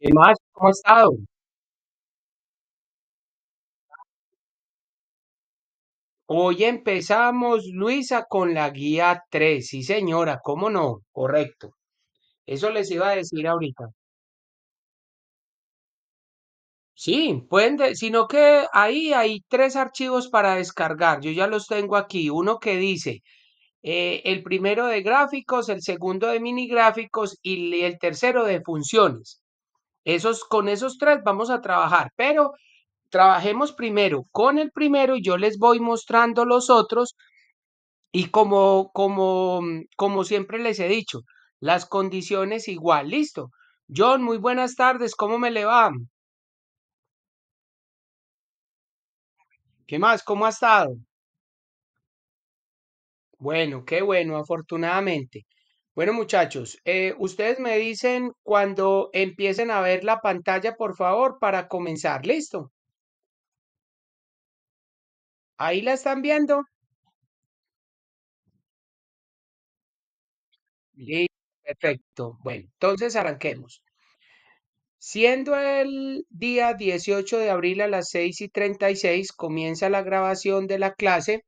¿Qué eh, más? ¿Cómo ha estado? Hoy empezamos, Luisa, con la guía 3. Sí, señora, ¿cómo no? Correcto. Eso les iba a decir ahorita. Sí, pueden, sino que ahí hay tres archivos para descargar. Yo ya los tengo aquí. Uno que dice eh, el primero de gráficos, el segundo de mini gráficos y el tercero de funciones. Esos, con esos tres vamos a trabajar, pero trabajemos primero con el primero y yo les voy mostrando los otros. Y como, como, como siempre les he dicho, las condiciones igual. Listo. John, muy buenas tardes. ¿Cómo me le va? ¿Qué más? ¿Cómo ha estado? Bueno, qué bueno, afortunadamente. Bueno, muchachos, eh, ustedes me dicen cuando empiecen a ver la pantalla, por favor, para comenzar. ¿Listo? Ahí la están viendo. Listo, perfecto. Bueno, entonces arranquemos. Siendo el día 18 de abril a las 6 y 36, comienza la grabación de la clase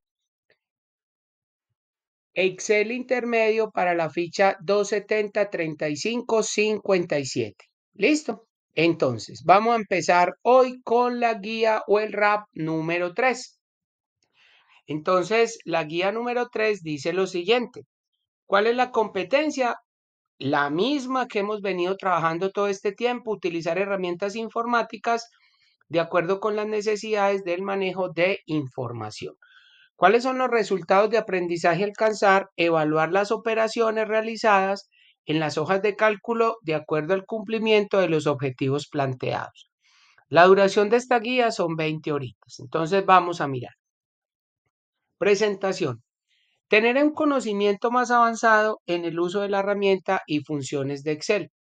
Excel intermedio para la ficha 270-35-57. ¿Listo? Entonces, vamos a empezar hoy con la guía o el RAP número 3. Entonces, la guía número 3 dice lo siguiente. ¿Cuál es la competencia? La misma que hemos venido trabajando todo este tiempo, utilizar herramientas informáticas de acuerdo con las necesidades del manejo de información. ¿Cuáles son los resultados de aprendizaje alcanzar? Evaluar las operaciones realizadas en las hojas de cálculo de acuerdo al cumplimiento de los objetivos planteados. La duración de esta guía son 20 horitas. Entonces vamos a mirar. Presentación. Tener un conocimiento más avanzado en el uso de la herramienta y funciones de Excel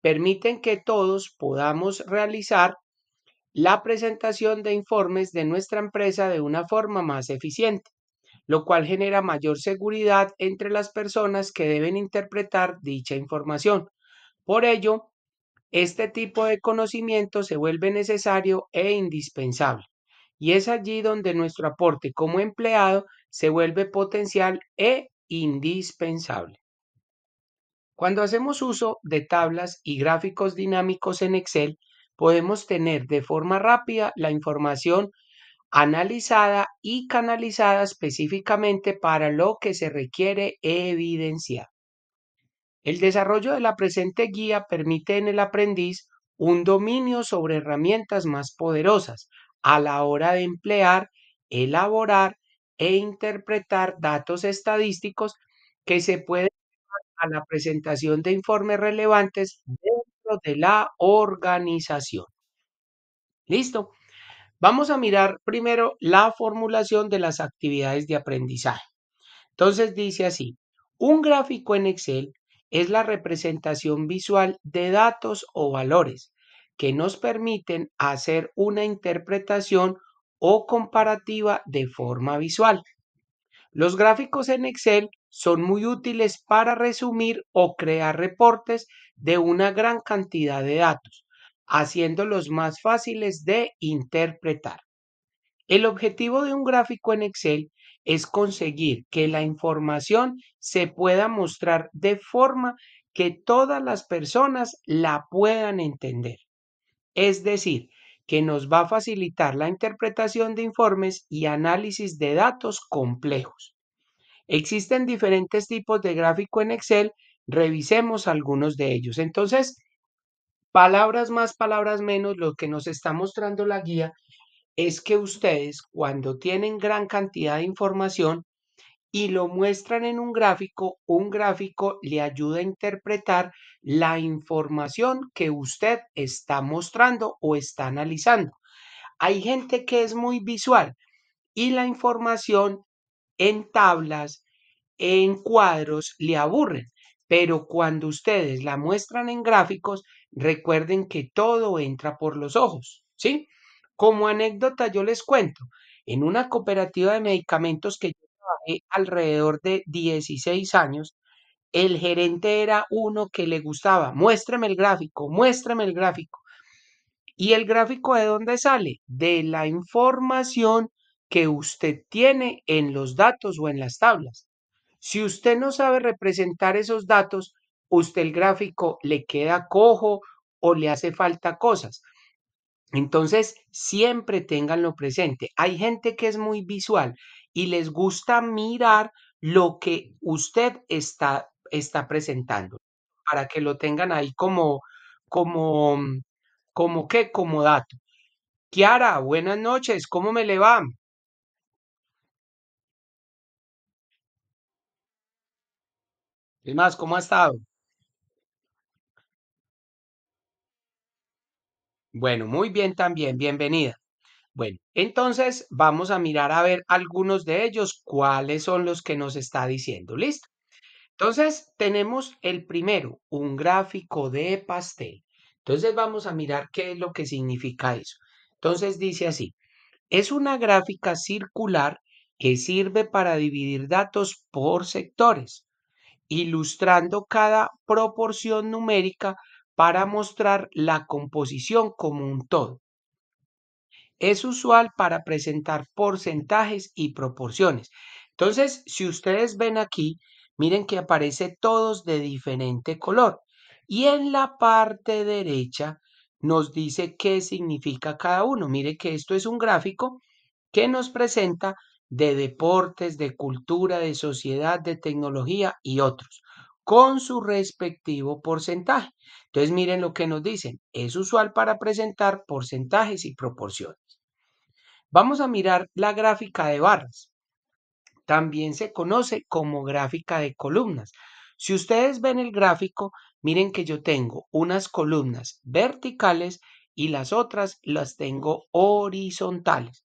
permiten que todos podamos realizar la presentación de informes de nuestra empresa de una forma más eficiente, lo cual genera mayor seguridad entre las personas que deben interpretar dicha información. Por ello, este tipo de conocimiento se vuelve necesario e indispensable, y es allí donde nuestro aporte como empleado se vuelve potencial e indispensable. Cuando hacemos uso de tablas y gráficos dinámicos en Excel, podemos tener de forma rápida la información analizada y canalizada específicamente para lo que se requiere evidenciar. El desarrollo de la presente guía permite en el aprendiz un dominio sobre herramientas más poderosas a la hora de emplear, elaborar e interpretar datos estadísticos que se pueden a la presentación de informes relevantes de la organización. ¿Listo? Vamos a mirar primero la formulación de las actividades de aprendizaje. Entonces dice así, un gráfico en Excel es la representación visual de datos o valores que nos permiten hacer una interpretación o comparativa de forma visual. Los gráficos en Excel son muy útiles para resumir o crear reportes de una gran cantidad de datos, haciéndolos más fáciles de interpretar. El objetivo de un gráfico en Excel es conseguir que la información se pueda mostrar de forma que todas las personas la puedan entender. Es decir, que nos va a facilitar la interpretación de informes y análisis de datos complejos. Existen diferentes tipos de gráfico en Excel, revisemos algunos de ellos. Entonces, palabras más, palabras menos, lo que nos está mostrando la guía es que ustedes cuando tienen gran cantidad de información y lo muestran en un gráfico, un gráfico le ayuda a interpretar la información que usted está mostrando o está analizando. Hay gente que es muy visual y la información en tablas, en cuadros, le aburren. Pero cuando ustedes la muestran en gráficos, recuerden que todo entra por los ojos, ¿sí? Como anécdota yo les cuento, en una cooperativa de medicamentos que yo trabajé alrededor de 16 años, el gerente era uno que le gustaba, muéstrame el gráfico, muéstrame el gráfico. ¿Y el gráfico de dónde sale? De la información que usted tiene en los datos o en las tablas. Si usted no sabe representar esos datos, usted el gráfico le queda cojo o le hace falta cosas. Entonces, siempre tenganlo presente. Hay gente que es muy visual y les gusta mirar lo que usted está, está presentando para que lo tengan ahí como, como, como qué, como dato. Kiara, buenas noches, ¿cómo me le va? ¿Qué más? ¿Cómo ha estado? Bueno, muy bien también, bienvenida. Bueno, entonces vamos a mirar a ver algunos de ellos, cuáles son los que nos está diciendo. ¿Listo? Entonces tenemos el primero, un gráfico de pastel. Entonces vamos a mirar qué es lo que significa eso. Entonces dice así, es una gráfica circular que sirve para dividir datos por sectores ilustrando cada proporción numérica para mostrar la composición como un todo. Es usual para presentar porcentajes y proporciones. Entonces, si ustedes ven aquí, miren que aparece todos de diferente color. Y en la parte derecha nos dice qué significa cada uno. Mire que esto es un gráfico que nos presenta de deportes, de cultura, de sociedad, de tecnología y otros, con su respectivo porcentaje. Entonces miren lo que nos dicen. Es usual para presentar porcentajes y proporciones. Vamos a mirar la gráfica de barras. También se conoce como gráfica de columnas. Si ustedes ven el gráfico, miren que yo tengo unas columnas verticales y las otras las tengo horizontales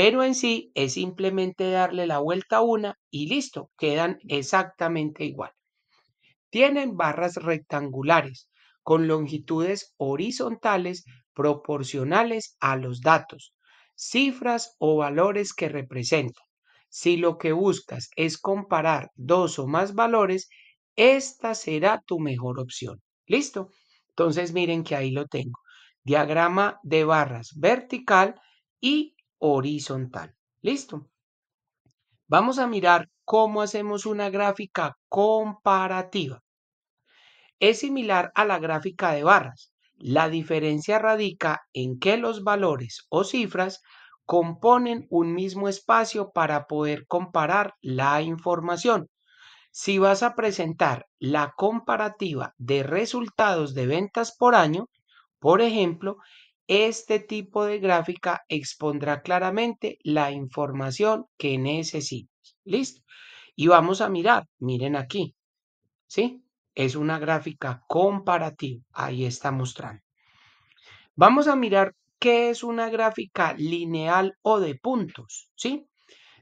pero en sí es simplemente darle la vuelta a una y listo, quedan exactamente igual. Tienen barras rectangulares con longitudes horizontales proporcionales a los datos, cifras o valores que representan. Si lo que buscas es comparar dos o más valores, esta será tu mejor opción. ¿Listo? Entonces miren que ahí lo tengo. Diagrama de barras vertical y horizontal. ¿Listo? Vamos a mirar cómo hacemos una gráfica comparativa. Es similar a la gráfica de barras. La diferencia radica en que los valores o cifras componen un mismo espacio para poder comparar la información. Si vas a presentar la comparativa de resultados de ventas por año, por ejemplo, este tipo de gráfica expondrá claramente la información que necesitas. ¿Listo? Y vamos a mirar, miren aquí, ¿sí? Es una gráfica comparativa, ahí está mostrando. Vamos a mirar qué es una gráfica lineal o de puntos, ¿sí?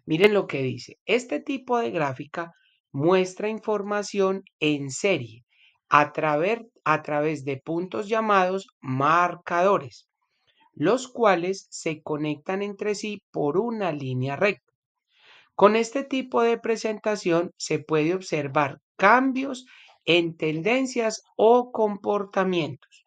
Miren lo que dice, este tipo de gráfica muestra información en serie a través, a través de puntos llamados marcadores los cuales se conectan entre sí por una línea recta. Con este tipo de presentación se puede observar cambios en tendencias o comportamientos.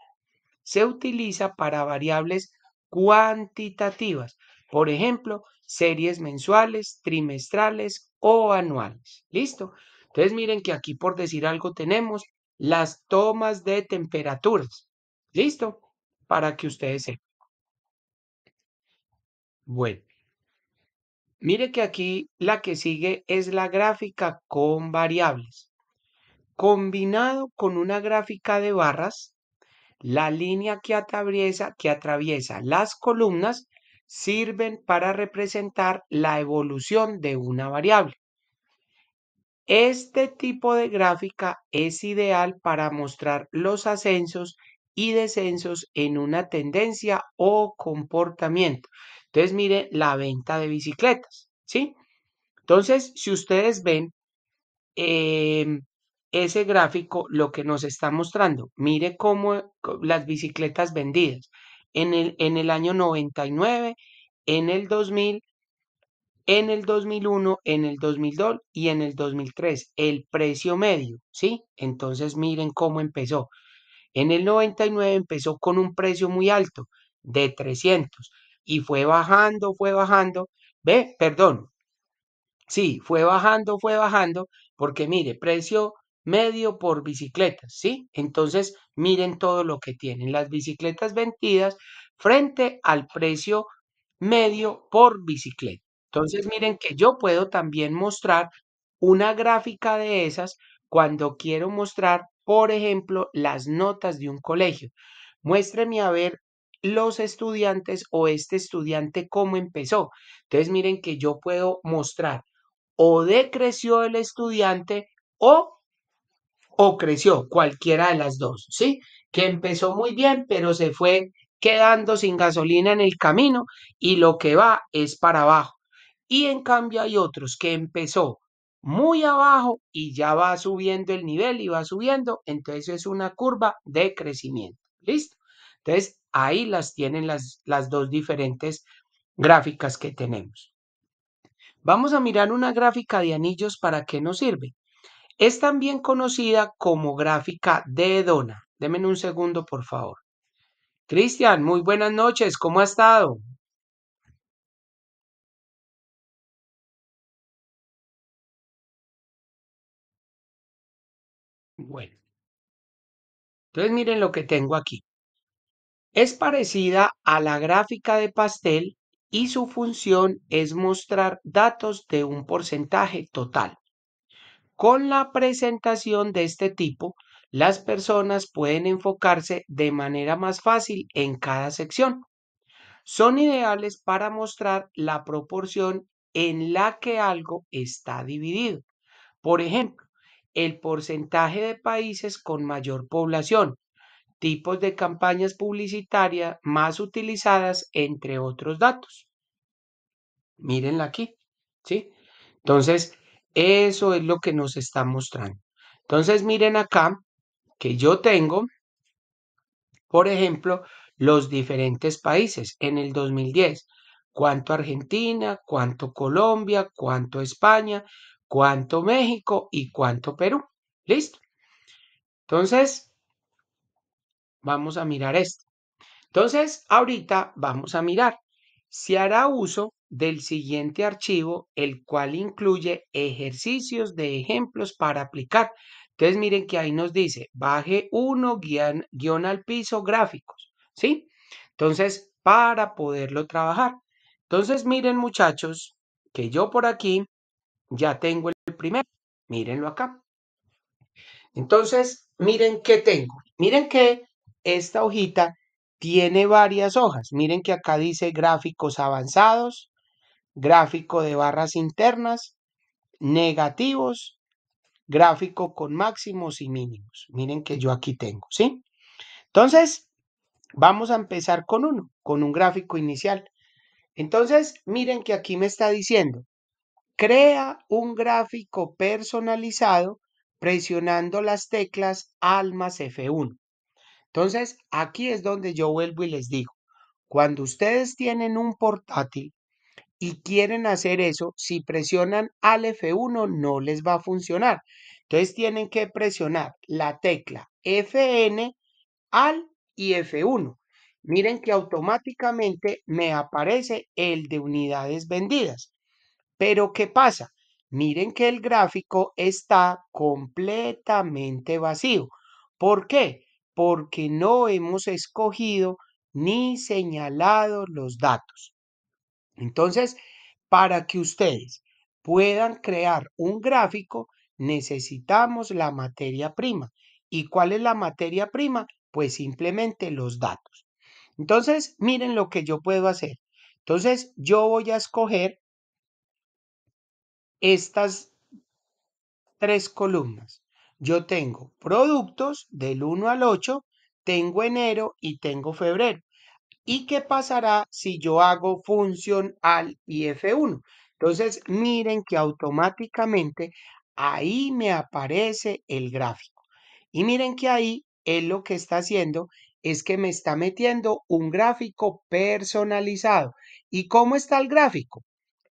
Se utiliza para variables cuantitativas, por ejemplo, series mensuales, trimestrales o anuales. ¿Listo? Entonces miren que aquí por decir algo tenemos las tomas de temperaturas. ¿Listo? Para que ustedes sepan. Bueno, mire que aquí la que sigue es la gráfica con variables. Combinado con una gráfica de barras, la línea que atraviesa, que atraviesa las columnas sirven para representar la evolución de una variable. Este tipo de gráfica es ideal para mostrar los ascensos y descensos en una tendencia o comportamiento. Entonces, mire la venta de bicicletas, ¿sí? Entonces, si ustedes ven em, ese gráfico, lo que nos está mostrando, mire cómo las bicicletas vendidas en el, en el año 99, en el 2000, en el 2001, en el 2002 y en el 2003, el precio medio, ¿sí? Entonces, miren cómo empezó. En el 99 empezó con un precio muy alto de 300 y fue bajando, fue bajando. Ve, perdón. Sí, fue bajando, fue bajando, porque mire, precio medio por bicicleta, ¿sí? Entonces, miren todo lo que tienen las bicicletas vendidas frente al precio medio por bicicleta. Entonces, miren que yo puedo también mostrar una gráfica de esas cuando quiero mostrar, por ejemplo, las notas de un colegio. Muéstreme a ver los estudiantes o este estudiante cómo empezó. Entonces miren que yo puedo mostrar o decreció el estudiante o o creció, cualquiera de las dos, ¿sí? Que empezó muy bien, pero se fue quedando sin gasolina en el camino y lo que va es para abajo. Y en cambio hay otros que empezó muy abajo y ya va subiendo el nivel y va subiendo, entonces es una curva de crecimiento. ¿Listo? Entonces, ahí las tienen las, dos diferentes gráficas que tenemos. Vamos a mirar una gráfica de anillos para qué nos sirve. Es también conocida como gráfica de Edona. Denme un segundo, por favor. Cristian, muy buenas noches. ¿Cómo ha estado? Bueno. Entonces miren lo que tengo aquí. Es parecida a la gráfica de pastel y su función es mostrar datos de un porcentaje total. Con la presentación de este tipo, las personas pueden enfocarse de manera más fácil en cada sección. Son ideales para mostrar la proporción en la que algo está dividido. Por ejemplo, el porcentaje de países con mayor población tipos de campañas publicitarias más utilizadas, entre otros datos. Mírenla aquí, ¿sí? Entonces, eso es lo que nos está mostrando. Entonces, miren acá que yo tengo, por ejemplo, los diferentes países en el 2010. Cuánto Argentina, cuánto Colombia, cuánto España, cuánto México y cuánto Perú. ¿Listo? Entonces, Vamos a mirar esto. Entonces, ahorita vamos a mirar. Se hará uso del siguiente archivo, el cual incluye ejercicios de ejemplos para aplicar. Entonces, miren que ahí nos dice, baje uno guión, guión al piso gráficos, ¿sí? Entonces, para poderlo trabajar. Entonces, miren muchachos, que yo por aquí ya tengo el primero. Mírenlo acá. Entonces, miren qué tengo. Miren que esta hojita tiene varias hojas. Miren que acá dice gráficos avanzados, gráfico de barras internas, negativos, gráfico con máximos y mínimos. Miren que yo aquí tengo, ¿sí? Entonces, vamos a empezar con uno, con un gráfico inicial. Entonces, miren que aquí me está diciendo, crea un gráfico personalizado presionando las teclas Almas F1. Entonces, aquí es donde yo vuelvo y les digo, cuando ustedes tienen un portátil y quieren hacer eso, si presionan al F1 no les va a funcionar. Entonces tienen que presionar la tecla FN al y F1. Miren que automáticamente me aparece el de unidades vendidas. Pero ¿qué pasa? Miren que el gráfico está completamente vacío. ¿Por qué? porque no hemos escogido ni señalado los datos. Entonces, para que ustedes puedan crear un gráfico, necesitamos la materia prima. ¿Y cuál es la materia prima? Pues simplemente los datos. Entonces, miren lo que yo puedo hacer. Entonces, yo voy a escoger estas tres columnas. Yo tengo productos del 1 al 8, tengo enero y tengo febrero. ¿Y qué pasará si yo hago función al if 1 Entonces, miren que automáticamente ahí me aparece el gráfico. Y miren que ahí él lo que está haciendo es que me está metiendo un gráfico personalizado. ¿Y cómo está el gráfico?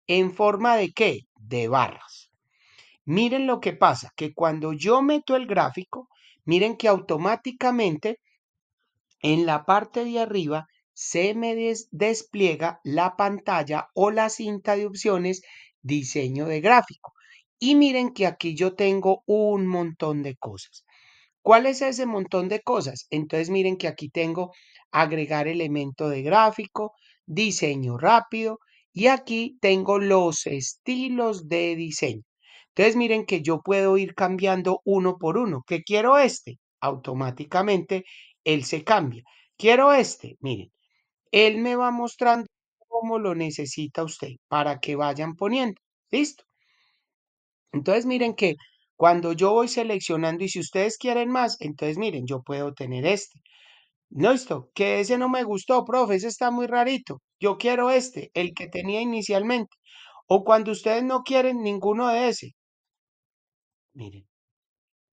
¿En forma de qué? De barras. Miren lo que pasa, que cuando yo meto el gráfico, miren que automáticamente en la parte de arriba se me despliega la pantalla o la cinta de opciones diseño de gráfico. Y miren que aquí yo tengo un montón de cosas. ¿Cuál es ese montón de cosas? Entonces miren que aquí tengo agregar elemento de gráfico, diseño rápido y aquí tengo los estilos de diseño. Entonces miren que yo puedo ir cambiando uno por uno. ¿Qué quiero este? Automáticamente él se cambia. Quiero este, miren. Él me va mostrando cómo lo necesita usted para que vayan poniendo. ¿Listo? Entonces miren que cuando yo voy seleccionando y si ustedes quieren más, entonces miren, yo puedo tener este. ¿No esto? que ese no me gustó, profe, ese está muy rarito. Yo quiero este, el que tenía inicialmente. O cuando ustedes no quieren ninguno de ese, Miren,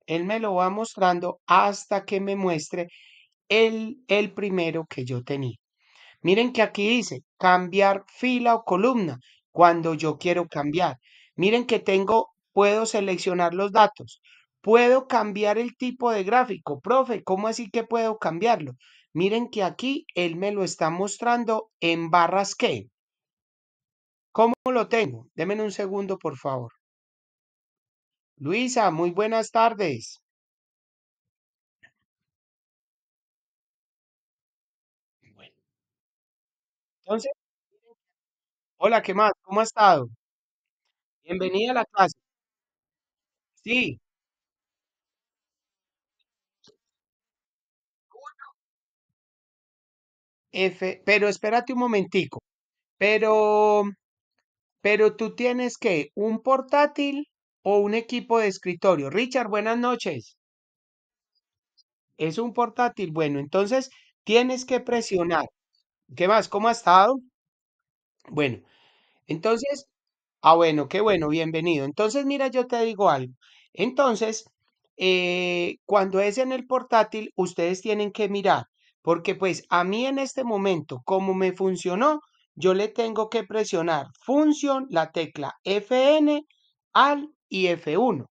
él me lo va mostrando hasta que me muestre el, primero que yo tenía. Miren que aquí dice cambiar fila o columna cuando yo quiero cambiar. Miren que tengo, puedo seleccionar los datos. Puedo cambiar el tipo de gráfico. Profe, ¿cómo así que puedo cambiarlo? Miren que aquí él me lo está mostrando en barras que. ¿Cómo lo tengo? démenme un segundo, por favor. Luisa, muy buenas tardes. entonces, hola, ¿qué más? ¿Cómo ha estado? Bienvenida a la clase. Sí, F, pero espérate un momentico. Pero, pero tú tienes que un portátil un equipo de escritorio. Richard, buenas noches. Es un portátil. Bueno, entonces tienes que presionar. ¿Qué más? ¿Cómo ha estado? Bueno, entonces, ah, bueno, qué bueno, bienvenido. Entonces, mira, yo te digo algo. Entonces, eh, cuando es en el portátil, ustedes tienen que mirar, porque pues a mí en este momento, como me funcionó, yo le tengo que presionar función, la tecla FN al y F1.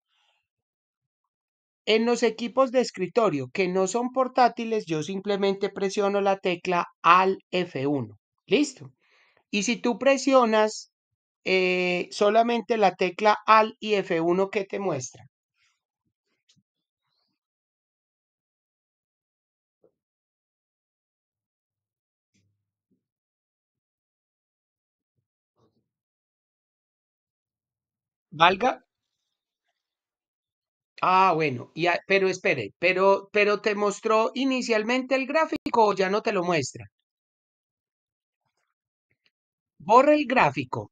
En los equipos de escritorio que no son portátiles, yo simplemente presiono la tecla al F1. Listo. Y si tú presionas eh, solamente la tecla al y F1 que te muestra. Valga, Ah, bueno, pero espere, pero, pero te mostró inicialmente el gráfico o ya no te lo muestra. Borra el gráfico.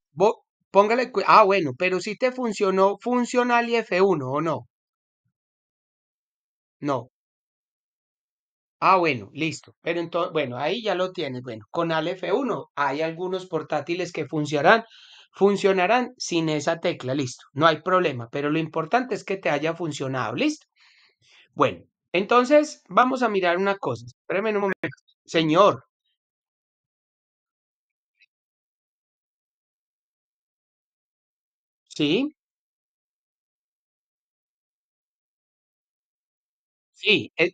póngale, ah, bueno, pero si te funcionó funcional y F1 o no. No. Ah, bueno, listo. Pero entonces, bueno, ahí ya lo tienes. Bueno, con al F1 hay algunos portátiles que funcionarán funcionarán sin esa tecla, listo, no hay problema, pero lo importante es que te haya funcionado, listo. Bueno, entonces vamos a mirar una cosa, espérame un momento, señor. ¿Sí? Sí, eh,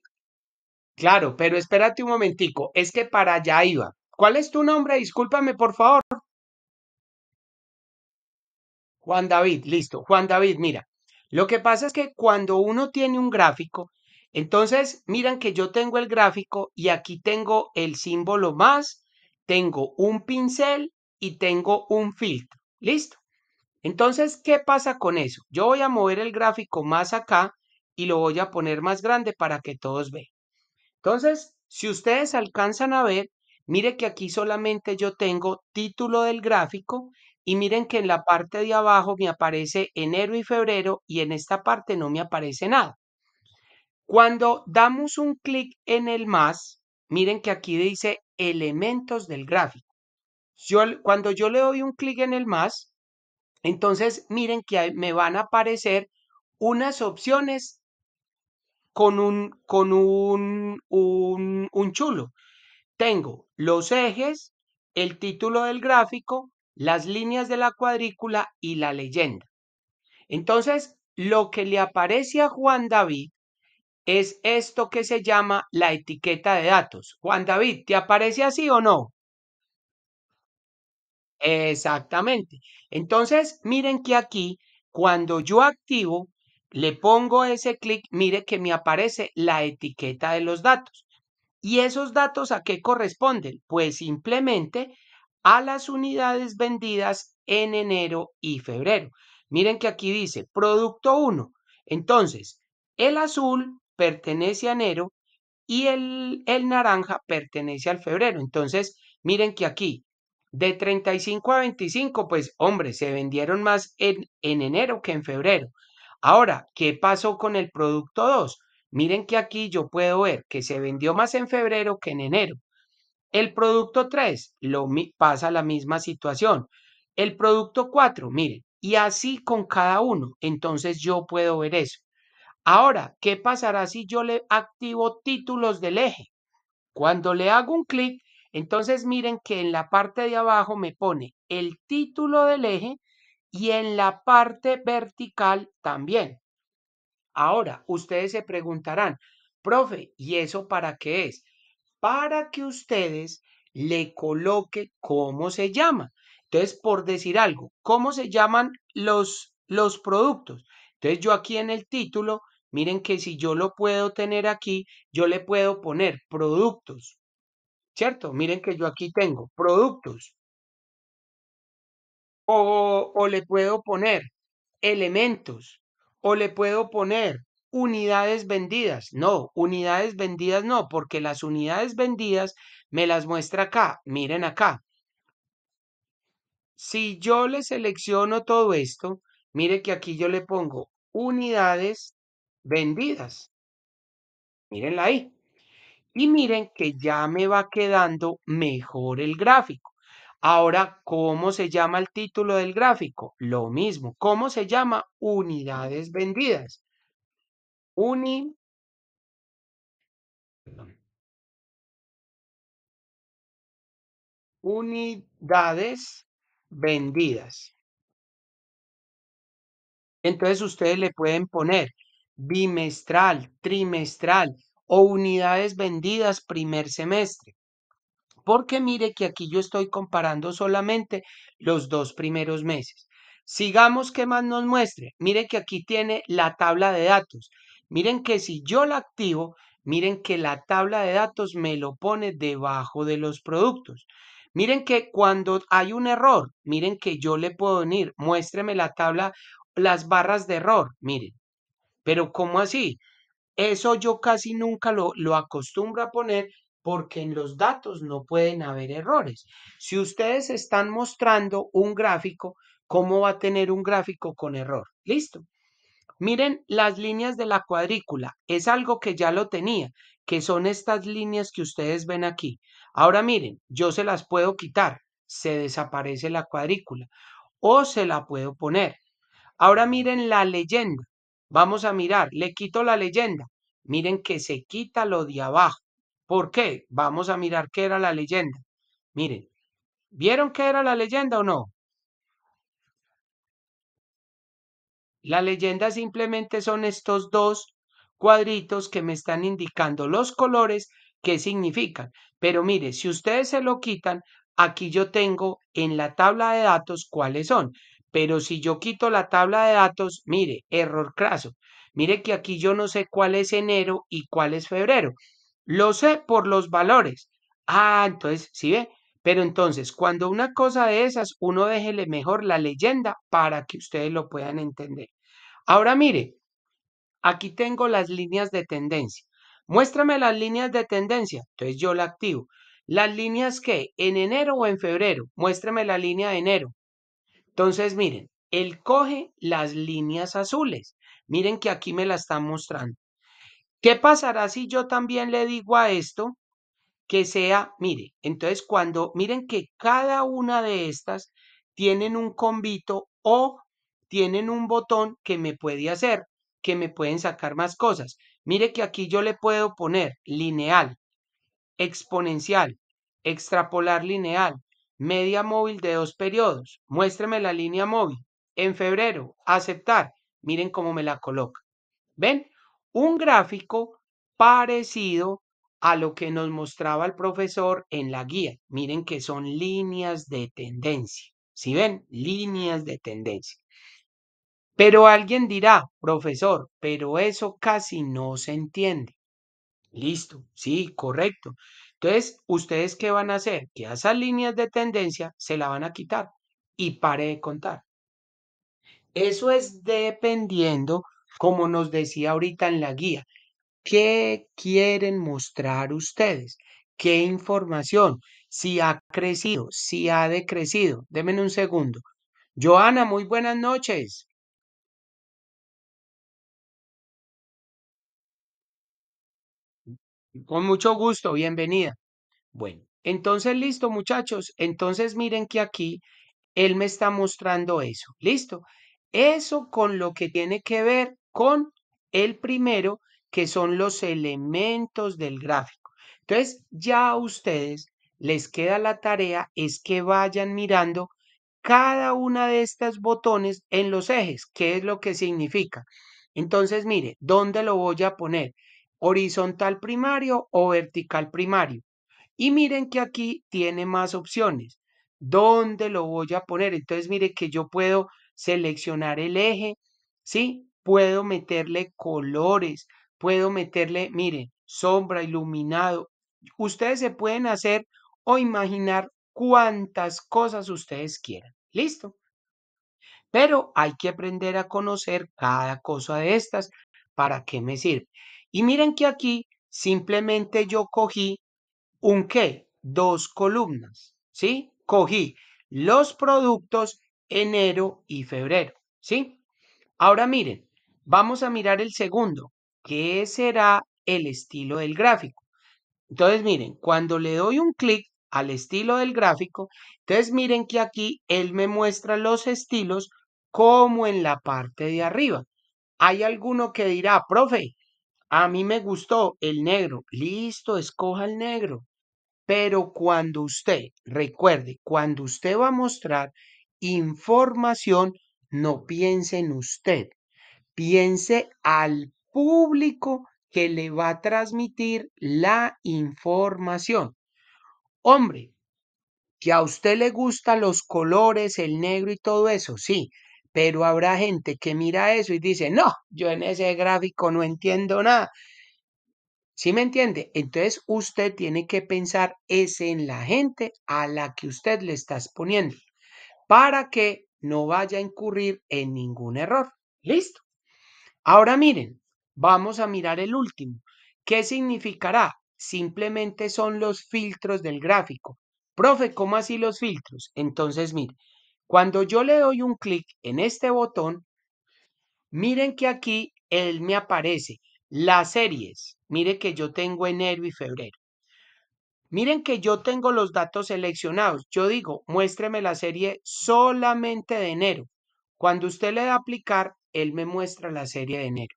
claro, pero espérate un momentico, es que para allá iba. ¿Cuál es tu nombre? Discúlpame, por favor. Juan David, listo. Juan David, mira, lo que pasa es que cuando uno tiene un gráfico, entonces miran que yo tengo el gráfico y aquí tengo el símbolo más, tengo un pincel y tengo un filtro. Listo. Entonces, ¿qué pasa con eso? Yo voy a mover el gráfico más acá y lo voy a poner más grande para que todos vean. Entonces, si ustedes alcanzan a ver, mire que aquí solamente yo tengo título del gráfico y miren que en la parte de abajo me aparece enero y febrero y en esta parte no me aparece nada. Cuando damos un clic en el más, miren que aquí dice elementos del gráfico. Yo, cuando yo le doy un clic en el más, entonces miren que me van a aparecer unas opciones con un, con un, un chulo. Tengo los ejes, el título del gráfico, las líneas de la cuadrícula y la leyenda. Entonces, lo que le aparece a Juan David es esto que se llama la etiqueta de datos. Juan David, ¿te aparece así o no? Exactamente. Entonces, miren que aquí, cuando yo activo, le pongo ese clic, mire que me aparece la etiqueta de los datos. ¿Y esos datos a qué corresponden? Pues simplemente a las unidades vendidas en enero y febrero. Miren que aquí dice producto 1. Entonces, el azul pertenece a enero y el, el naranja pertenece al febrero. Entonces, miren que aquí de 35 a 25, pues hombre, se vendieron más en, en enero que en febrero. Ahora, ¿qué pasó con el producto 2? Miren que aquí yo puedo ver que se vendió más en febrero que en enero. El producto 3 lo, pasa la misma situación. El producto 4, miren, y así con cada uno. Entonces yo puedo ver eso. Ahora, ¿qué pasará si yo le activo títulos del eje? Cuando le hago un clic, entonces miren que en la parte de abajo me pone el título del eje y en la parte vertical también. Ahora, ustedes se preguntarán, profe, ¿y eso para qué es? para que ustedes le coloque cómo se llama. Entonces, por decir algo, ¿cómo se llaman los, los productos? Entonces, yo aquí en el título, miren que si yo lo puedo tener aquí, yo le puedo poner productos, ¿cierto? Miren que yo aquí tengo productos. O, o le puedo poner elementos, o le puedo poner unidades vendidas. No, unidades vendidas no, porque las unidades vendidas me las muestra acá. Miren acá. Si yo le selecciono todo esto, mire que aquí yo le pongo unidades vendidas. Mírenla ahí. Y miren que ya me va quedando mejor el gráfico. Ahora, ¿cómo se llama el título del gráfico? Lo mismo. ¿Cómo se llama? Unidades vendidas unidades vendidas. Entonces ustedes le pueden poner bimestral, trimestral o unidades vendidas primer semestre. Porque mire que aquí yo estoy comparando solamente los dos primeros meses. Sigamos qué más nos muestre. Mire que aquí tiene la tabla de datos. Miren que si yo la activo, miren que la tabla de datos me lo pone debajo de los productos. Miren que cuando hay un error, miren que yo le puedo venir, muéstreme la tabla, las barras de error, miren. Pero ¿cómo así? Eso yo casi nunca lo, lo acostumbro a poner porque en los datos no pueden haber errores. Si ustedes están mostrando un gráfico, ¿cómo va a tener un gráfico con error? Listo. Miren las líneas de la cuadrícula, es algo que ya lo tenía, que son estas líneas que ustedes ven aquí. Ahora miren, yo se las puedo quitar, se desaparece la cuadrícula, o se la puedo poner. Ahora miren la leyenda, vamos a mirar, le quito la leyenda, miren que se quita lo de abajo. ¿Por qué? Vamos a mirar qué era la leyenda. Miren, ¿vieron qué era la leyenda o no? La leyenda simplemente son estos dos cuadritos que me están indicando los colores que significan. Pero mire, si ustedes se lo quitan, aquí yo tengo en la tabla de datos cuáles son. Pero si yo quito la tabla de datos, mire, error craso. Mire que aquí yo no sé cuál es enero y cuál es febrero. Lo sé por los valores. Ah, entonces, si ¿sí ve, pero entonces, cuando una cosa de esas, uno déjele mejor la leyenda para que ustedes lo puedan entender. Ahora mire, aquí tengo las líneas de tendencia. Muéstrame las líneas de tendencia. Entonces yo la activo. Las líneas que en enero o en febrero. Muéstrame la línea de enero. Entonces miren, él coge las líneas azules. Miren que aquí me la está mostrando. ¿Qué pasará si yo también le digo a esto? que sea, mire, entonces cuando miren que cada una de estas tienen un convito o tienen un botón que me puede hacer, que me pueden sacar más cosas. Mire que aquí yo le puedo poner lineal, exponencial, extrapolar lineal, media móvil de dos periodos, muéstreme la línea móvil, en febrero, aceptar, miren cómo me la coloca. ¿Ven? Un gráfico parecido a lo que nos mostraba el profesor en la guía. Miren que son líneas de tendencia. Si ¿Sí ven, líneas de tendencia. Pero alguien dirá, profesor, pero eso casi no se entiende. Listo, sí, correcto. Entonces, ¿ustedes qué van a hacer? Que esas líneas de tendencia se la van a quitar y pare de contar. Eso es dependiendo, como nos decía ahorita en la guía, ¿Qué quieren mostrar ustedes? ¿Qué información? Si ha crecido, si ha decrecido. Denme un segundo. Joana, muy buenas noches. Con mucho gusto, bienvenida. Bueno, entonces listo muchachos. Entonces miren que aquí él me está mostrando eso. Listo. Eso con lo que tiene que ver con el primero que son los elementos del gráfico. Entonces, ya a ustedes les queda la tarea es que vayan mirando cada una de estos botones en los ejes, qué es lo que significa. Entonces, mire, ¿dónde lo voy a poner? ¿Horizontal primario o vertical primario? Y miren que aquí tiene más opciones. ¿Dónde lo voy a poner? Entonces, mire que yo puedo seleccionar el eje, ¿sí? Puedo meterle colores, puedo meterle, miren, sombra, iluminado. Ustedes se pueden hacer o imaginar cuántas cosas ustedes quieran. Listo. Pero hay que aprender a conocer cada cosa de estas. ¿Para qué me sirve? Y miren que aquí simplemente yo cogí un qué, dos columnas, ¿sí? Cogí los productos enero y febrero, ¿sí? Ahora miren, vamos a mirar el segundo, ¿Qué será el estilo del gráfico? Entonces, miren, cuando le doy un clic al estilo del gráfico, entonces miren que aquí él me muestra los estilos como en la parte de arriba. Hay alguno que dirá, profe, a mí me gustó el negro. Listo, escoja el negro. Pero cuando usted, recuerde, cuando usted va a mostrar información, no piense en usted, piense al público que le va a transmitir la información. Hombre, que a usted le gustan los colores, el negro y todo eso, sí, pero habrá gente que mira eso y dice, no, yo en ese gráfico no entiendo nada. ¿Sí me entiende? Entonces usted tiene que pensar ese en la gente a la que usted le está exponiendo para que no vaya a incurrir en ningún error. Listo. Ahora miren, Vamos a mirar el último. ¿Qué significará? Simplemente son los filtros del gráfico. Profe, ¿cómo así los filtros? Entonces, mire, cuando yo le doy un clic en este botón, miren que aquí él me aparece las series. Mire que yo tengo enero y febrero. Miren que yo tengo los datos seleccionados. Yo digo, muéstreme la serie solamente de enero. Cuando usted le da a aplicar, él me muestra la serie de enero.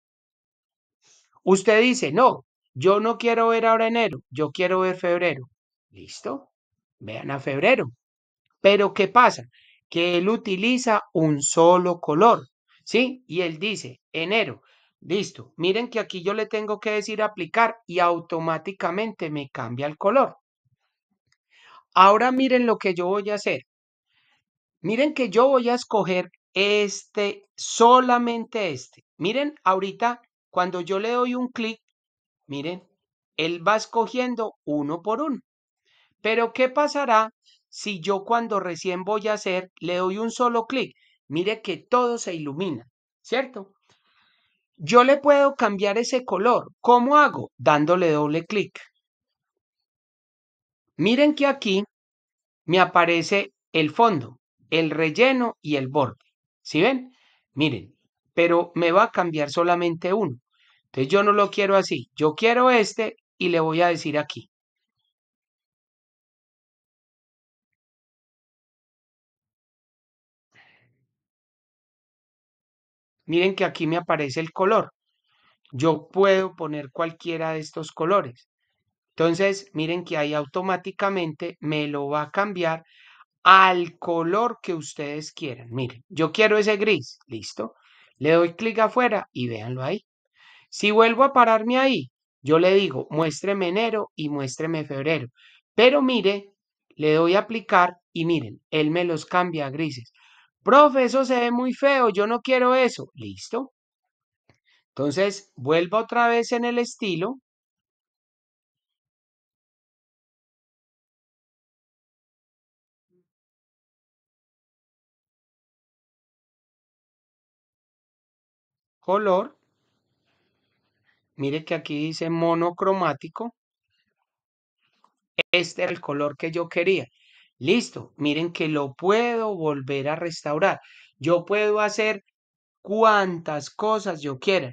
Usted dice, no, yo no quiero ver ahora enero, yo quiero ver febrero. Listo, vean a febrero. Pero ¿qué pasa? Que él utiliza un solo color, ¿sí? Y él dice, enero, listo. Miren que aquí yo le tengo que decir aplicar y automáticamente me cambia el color. Ahora miren lo que yo voy a hacer. Miren que yo voy a escoger este, solamente este. Miren, ahorita cuando yo le doy un clic, miren, él va escogiendo uno por uno. Pero ¿qué pasará si yo cuando recién voy a hacer le doy un solo clic? Mire que todo se ilumina, ¿cierto? Yo le puedo cambiar ese color. ¿Cómo hago? Dándole doble clic. Miren que aquí me aparece el fondo, el relleno y el borde. ¿Sí ven? Miren, pero me va a cambiar solamente uno. Entonces yo no lo quiero así, yo quiero este y le voy a decir aquí. Miren que aquí me aparece el color. Yo puedo poner cualquiera de estos colores. Entonces, miren que ahí automáticamente me lo va a cambiar al color que ustedes quieran. Miren, yo quiero ese gris, listo. Le doy clic afuera y véanlo ahí. Si vuelvo a pararme ahí, yo le digo, muéstreme enero y muéstreme febrero. Pero mire, le doy a aplicar y miren, él me los cambia a grises. Profe, eso se ve muy feo, yo no quiero eso. Listo. Entonces, vuelvo otra vez en el estilo color. Mire que aquí dice monocromático. Este era el color que yo quería. Listo, miren que lo puedo volver a restaurar. Yo puedo hacer cuantas cosas yo quiera.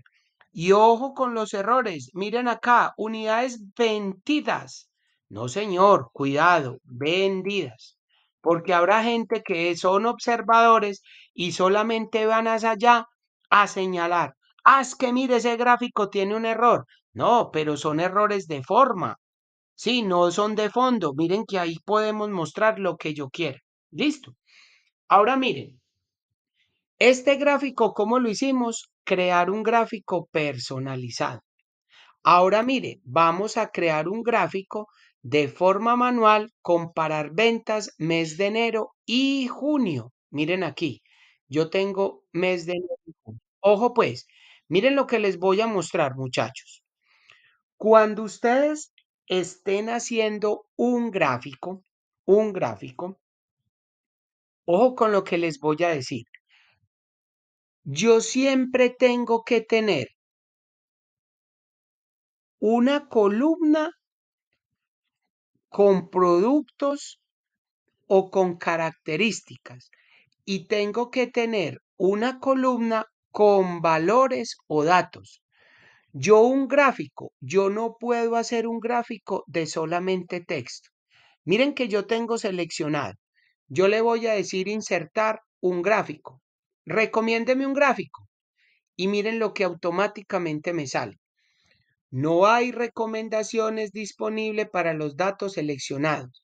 Y ojo con los errores. Miren acá, unidades vendidas. No, señor, cuidado, vendidas. Porque habrá gente que son observadores y solamente van hacia allá a señalar, Haz ah, que mire, ese gráfico tiene un error. No, pero son errores de forma. Sí, no son de fondo. Miren que ahí podemos mostrar lo que yo quiero. Listo. Ahora miren, este gráfico, ¿cómo lo hicimos? Crear un gráfico personalizado. Ahora mire, vamos a crear un gráfico de forma manual, comparar ventas mes de enero y junio. Miren aquí, yo tengo mes de Ojo pues, miren lo que les voy a mostrar, muchachos. Cuando ustedes estén haciendo un gráfico, un gráfico, ojo con lo que les voy a decir. Yo siempre tengo que tener una columna con productos o con características y tengo que tener una columna con valores o datos. Yo un gráfico, yo no puedo hacer un gráfico de solamente texto. Miren que yo tengo seleccionado. Yo le voy a decir insertar un gráfico. Recomiéndeme un gráfico. Y miren lo que automáticamente me sale. No hay recomendaciones disponibles para los datos seleccionados.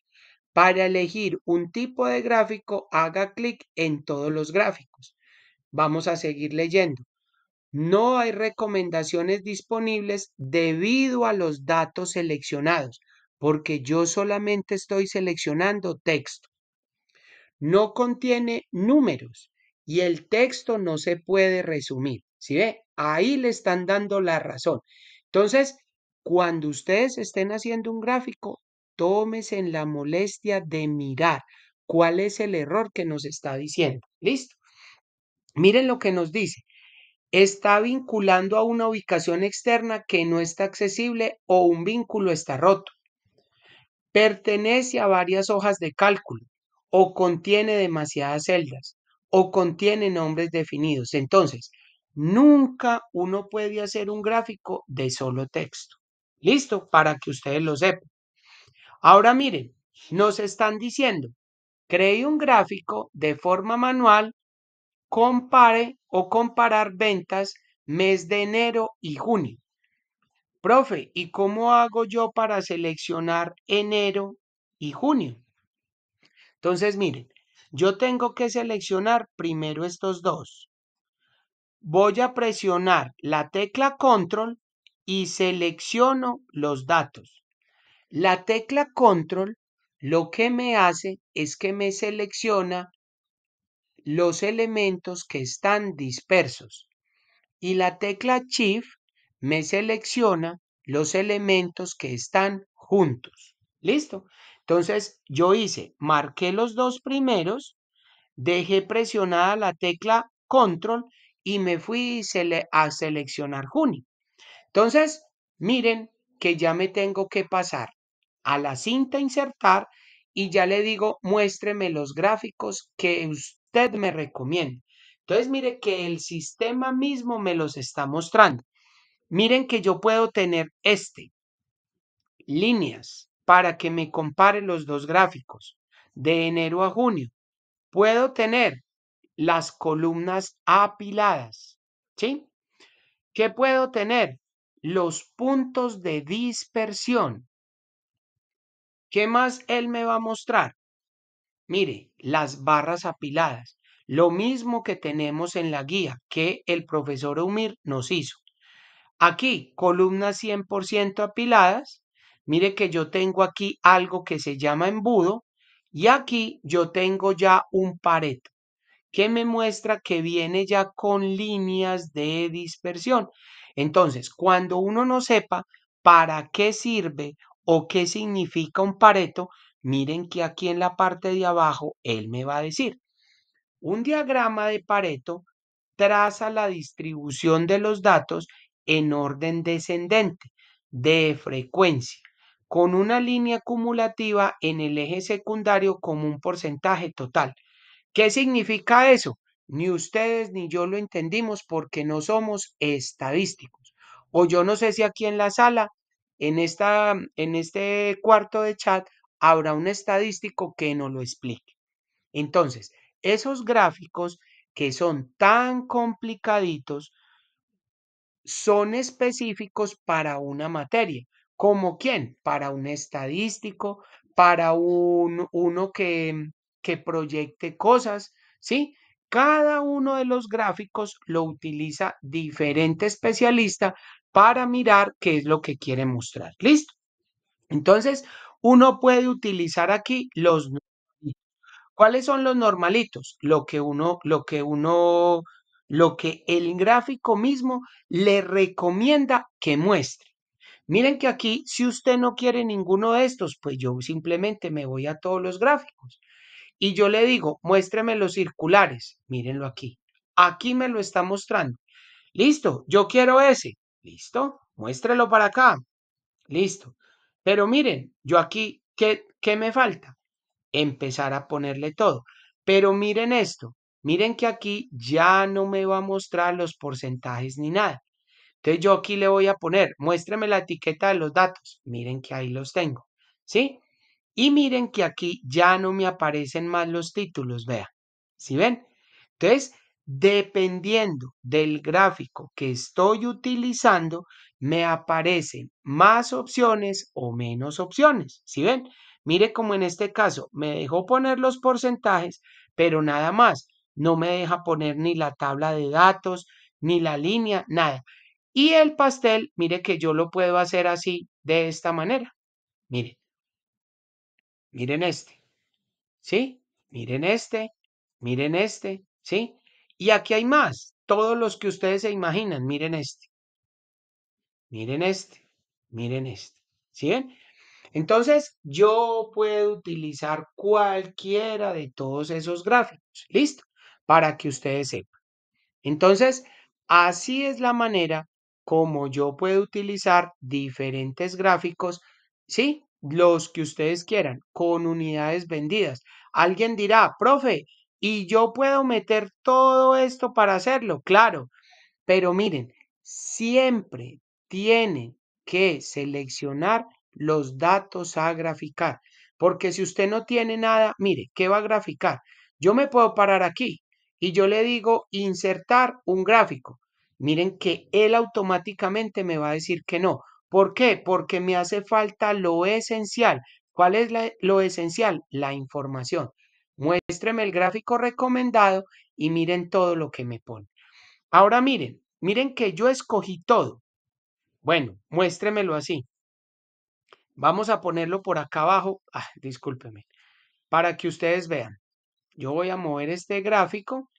Para elegir un tipo de gráfico, haga clic en todos los gráficos. Vamos a seguir leyendo. No hay recomendaciones disponibles debido a los datos seleccionados, porque yo solamente estoy seleccionando texto. No contiene números y el texto no se puede resumir. ¿Sí ve? Ahí le están dando la razón. Entonces, cuando ustedes estén haciendo un gráfico, tómese en la molestia de mirar cuál es el error que nos está diciendo. Listo. Miren lo que nos dice. Está vinculando a una ubicación externa que no está accesible o un vínculo está roto. Pertenece a varias hojas de cálculo o contiene demasiadas celdas o contiene nombres definidos. Entonces, nunca uno puede hacer un gráfico de solo texto. Listo, para que ustedes lo sepan. Ahora miren, nos están diciendo, cree un gráfico de forma manual, compare o comparar ventas mes de enero y junio. Profe, ¿y cómo hago yo para seleccionar enero y junio? Entonces, miren, yo tengo que seleccionar primero estos dos. Voy a presionar la tecla control y selecciono los datos. La tecla control lo que me hace es que me selecciona los elementos que están dispersos y la tecla shift me selecciona los elementos que están juntos. ¿Listo? Entonces yo hice, marqué los dos primeros, dejé presionada la tecla control y me fui a seleccionar Juni. Entonces, miren que ya me tengo que pasar a la cinta insertar y ya le digo, muéstreme los gráficos que usted me recomiende Entonces, mire que el sistema mismo me los está mostrando. Miren que yo puedo tener este, líneas, para que me compare los dos gráficos de enero a junio. Puedo tener las columnas apiladas, ¿sí? ¿Qué puedo tener? Los puntos de dispersión. ¿Qué más él me va a mostrar? Mire, las barras apiladas, lo mismo que tenemos en la guía que el profesor Umir nos hizo. Aquí, columnas 100% apiladas. Mire que yo tengo aquí algo que se llama embudo y aquí yo tengo ya un pareto que me muestra que viene ya con líneas de dispersión. Entonces, cuando uno no sepa para qué sirve o qué significa un pareto, miren que aquí en la parte de abajo él me va a decir. Un diagrama de pareto traza la distribución de los datos en orden descendente de frecuencia, con una línea acumulativa en el eje secundario como un porcentaje total. ¿Qué significa eso? Ni ustedes ni yo lo entendimos porque no somos estadísticos. O yo no sé si aquí en la sala en, esta, en este cuarto de chat habrá un estadístico que nos lo explique. Entonces, esos gráficos que son tan complicaditos son específicos para una materia. ¿Como quién? Para un estadístico, para un, uno que, que proyecte cosas, ¿sí? Cada uno de los gráficos lo utiliza diferente especialista para mirar qué es lo que quiere mostrar. ¿Listo? Entonces, uno puede utilizar aquí los ¿Cuáles son los normalitos? Lo que uno, lo que uno, lo que el gráfico mismo le recomienda que muestre. Miren que aquí, si usted no quiere ninguno de estos, pues yo simplemente me voy a todos los gráficos. Y yo le digo, muéstreme los circulares. Mírenlo aquí. Aquí me lo está mostrando. Listo, yo quiero ese. ¿Listo? Muéstrelo para acá. Listo. Pero miren, yo aquí, ¿qué, ¿qué, me falta? Empezar a ponerle todo. Pero miren esto. Miren que aquí ya no me va a mostrar los porcentajes ni nada. Entonces yo aquí le voy a poner, muéstrame la etiqueta de los datos. Miren que ahí los tengo. ¿Sí? Y miren que aquí ya no me aparecen más los títulos, vean. ¿Sí ven? Entonces, Dependiendo del gráfico que estoy utilizando, me aparecen más opciones o menos opciones. Si ¿Sí ven? Mire como en este caso me dejó poner los porcentajes, pero nada más. No me deja poner ni la tabla de datos, ni la línea, nada. Y el pastel, mire que yo lo puedo hacer así, de esta manera. Miren. Miren este. ¿Sí? Miren este. Miren este. ¿Sí? Y aquí hay más, todos los que ustedes se imaginan. Miren este. Miren este. Miren este. ¿Sí Entonces, yo puedo utilizar cualquiera de todos esos gráficos. ¿Listo? Para que ustedes sepan. Entonces, así es la manera como yo puedo utilizar diferentes gráficos, ¿sí? Los que ustedes quieran, con unidades vendidas. Alguien dirá, profe, y yo puedo meter todo esto para hacerlo, claro. Pero miren, siempre tiene que seleccionar los datos a graficar. Porque si usted no tiene nada, mire, ¿qué va a graficar? Yo me puedo parar aquí y yo le digo insertar un gráfico. Miren que él automáticamente me va a decir que no. ¿Por qué? Porque me hace falta lo esencial. ¿Cuál es lo esencial? La información. Muéstreme el gráfico recomendado y miren todo lo que me pone. Ahora miren, miren que yo escogí todo. Bueno, muéstremelo así. Vamos a ponerlo por acá abajo. Ah, Para que ustedes vean. Yo voy a mover este gráfico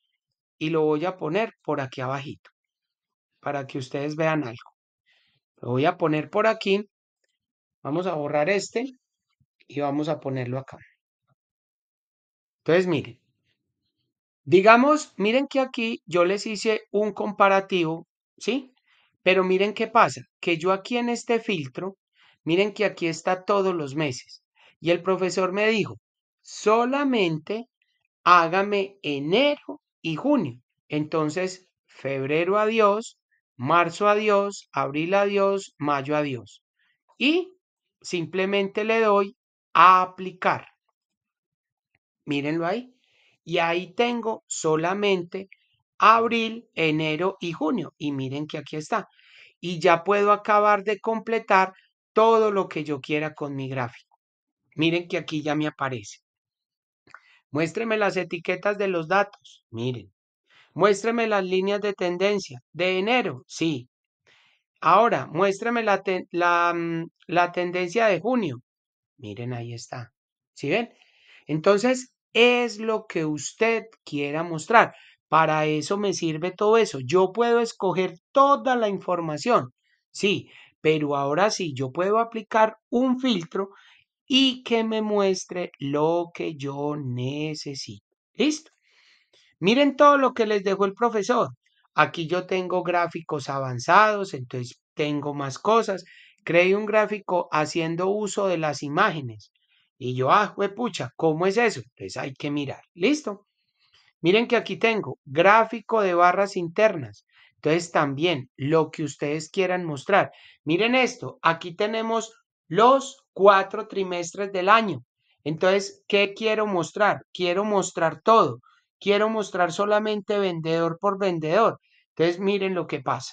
y lo voy a poner por aquí abajito. Para que ustedes vean algo. Lo voy a poner por aquí. Vamos a borrar este y vamos a ponerlo acá. Entonces, miren, digamos, miren que aquí yo les hice un comparativo, ¿sí? Pero miren qué pasa, que yo aquí en este filtro, miren que aquí está todos los meses. Y el profesor me dijo, solamente hágame enero y junio. Entonces, febrero adiós, marzo adiós, abril adiós, mayo adiós. Y simplemente le doy a aplicar mírenlo ahí. Y ahí tengo solamente abril, enero y junio. Y miren que aquí está. Y ya puedo acabar de completar todo lo que yo quiera con mi gráfico. Miren que aquí ya me aparece. Muéstreme las etiquetas de los datos. Miren. Muéstreme las líneas de tendencia. De enero, sí. Ahora, muéstreme la, la, mm, la, tendencia de junio. Miren, ahí está. ¿Sí ven? Entonces, es lo que usted quiera mostrar. Para eso me sirve todo eso. Yo puedo escoger toda la información, sí, pero ahora sí, yo puedo aplicar un filtro y que me muestre lo que yo necesito. ¿Listo? Miren todo lo que les dejó el profesor. Aquí yo tengo gráficos avanzados, entonces tengo más cosas. Creé un gráfico haciendo uso de las imágenes. Y yo, ah, pucha, ¿cómo es eso? Entonces hay que mirar. Listo. Miren que aquí tengo gráfico de barras internas. Entonces también lo que ustedes quieran mostrar. Miren esto, aquí tenemos los cuatro trimestres del año. Entonces, ¿qué quiero mostrar? Quiero mostrar todo. Quiero mostrar solamente vendedor por vendedor. Entonces, miren lo que pasa.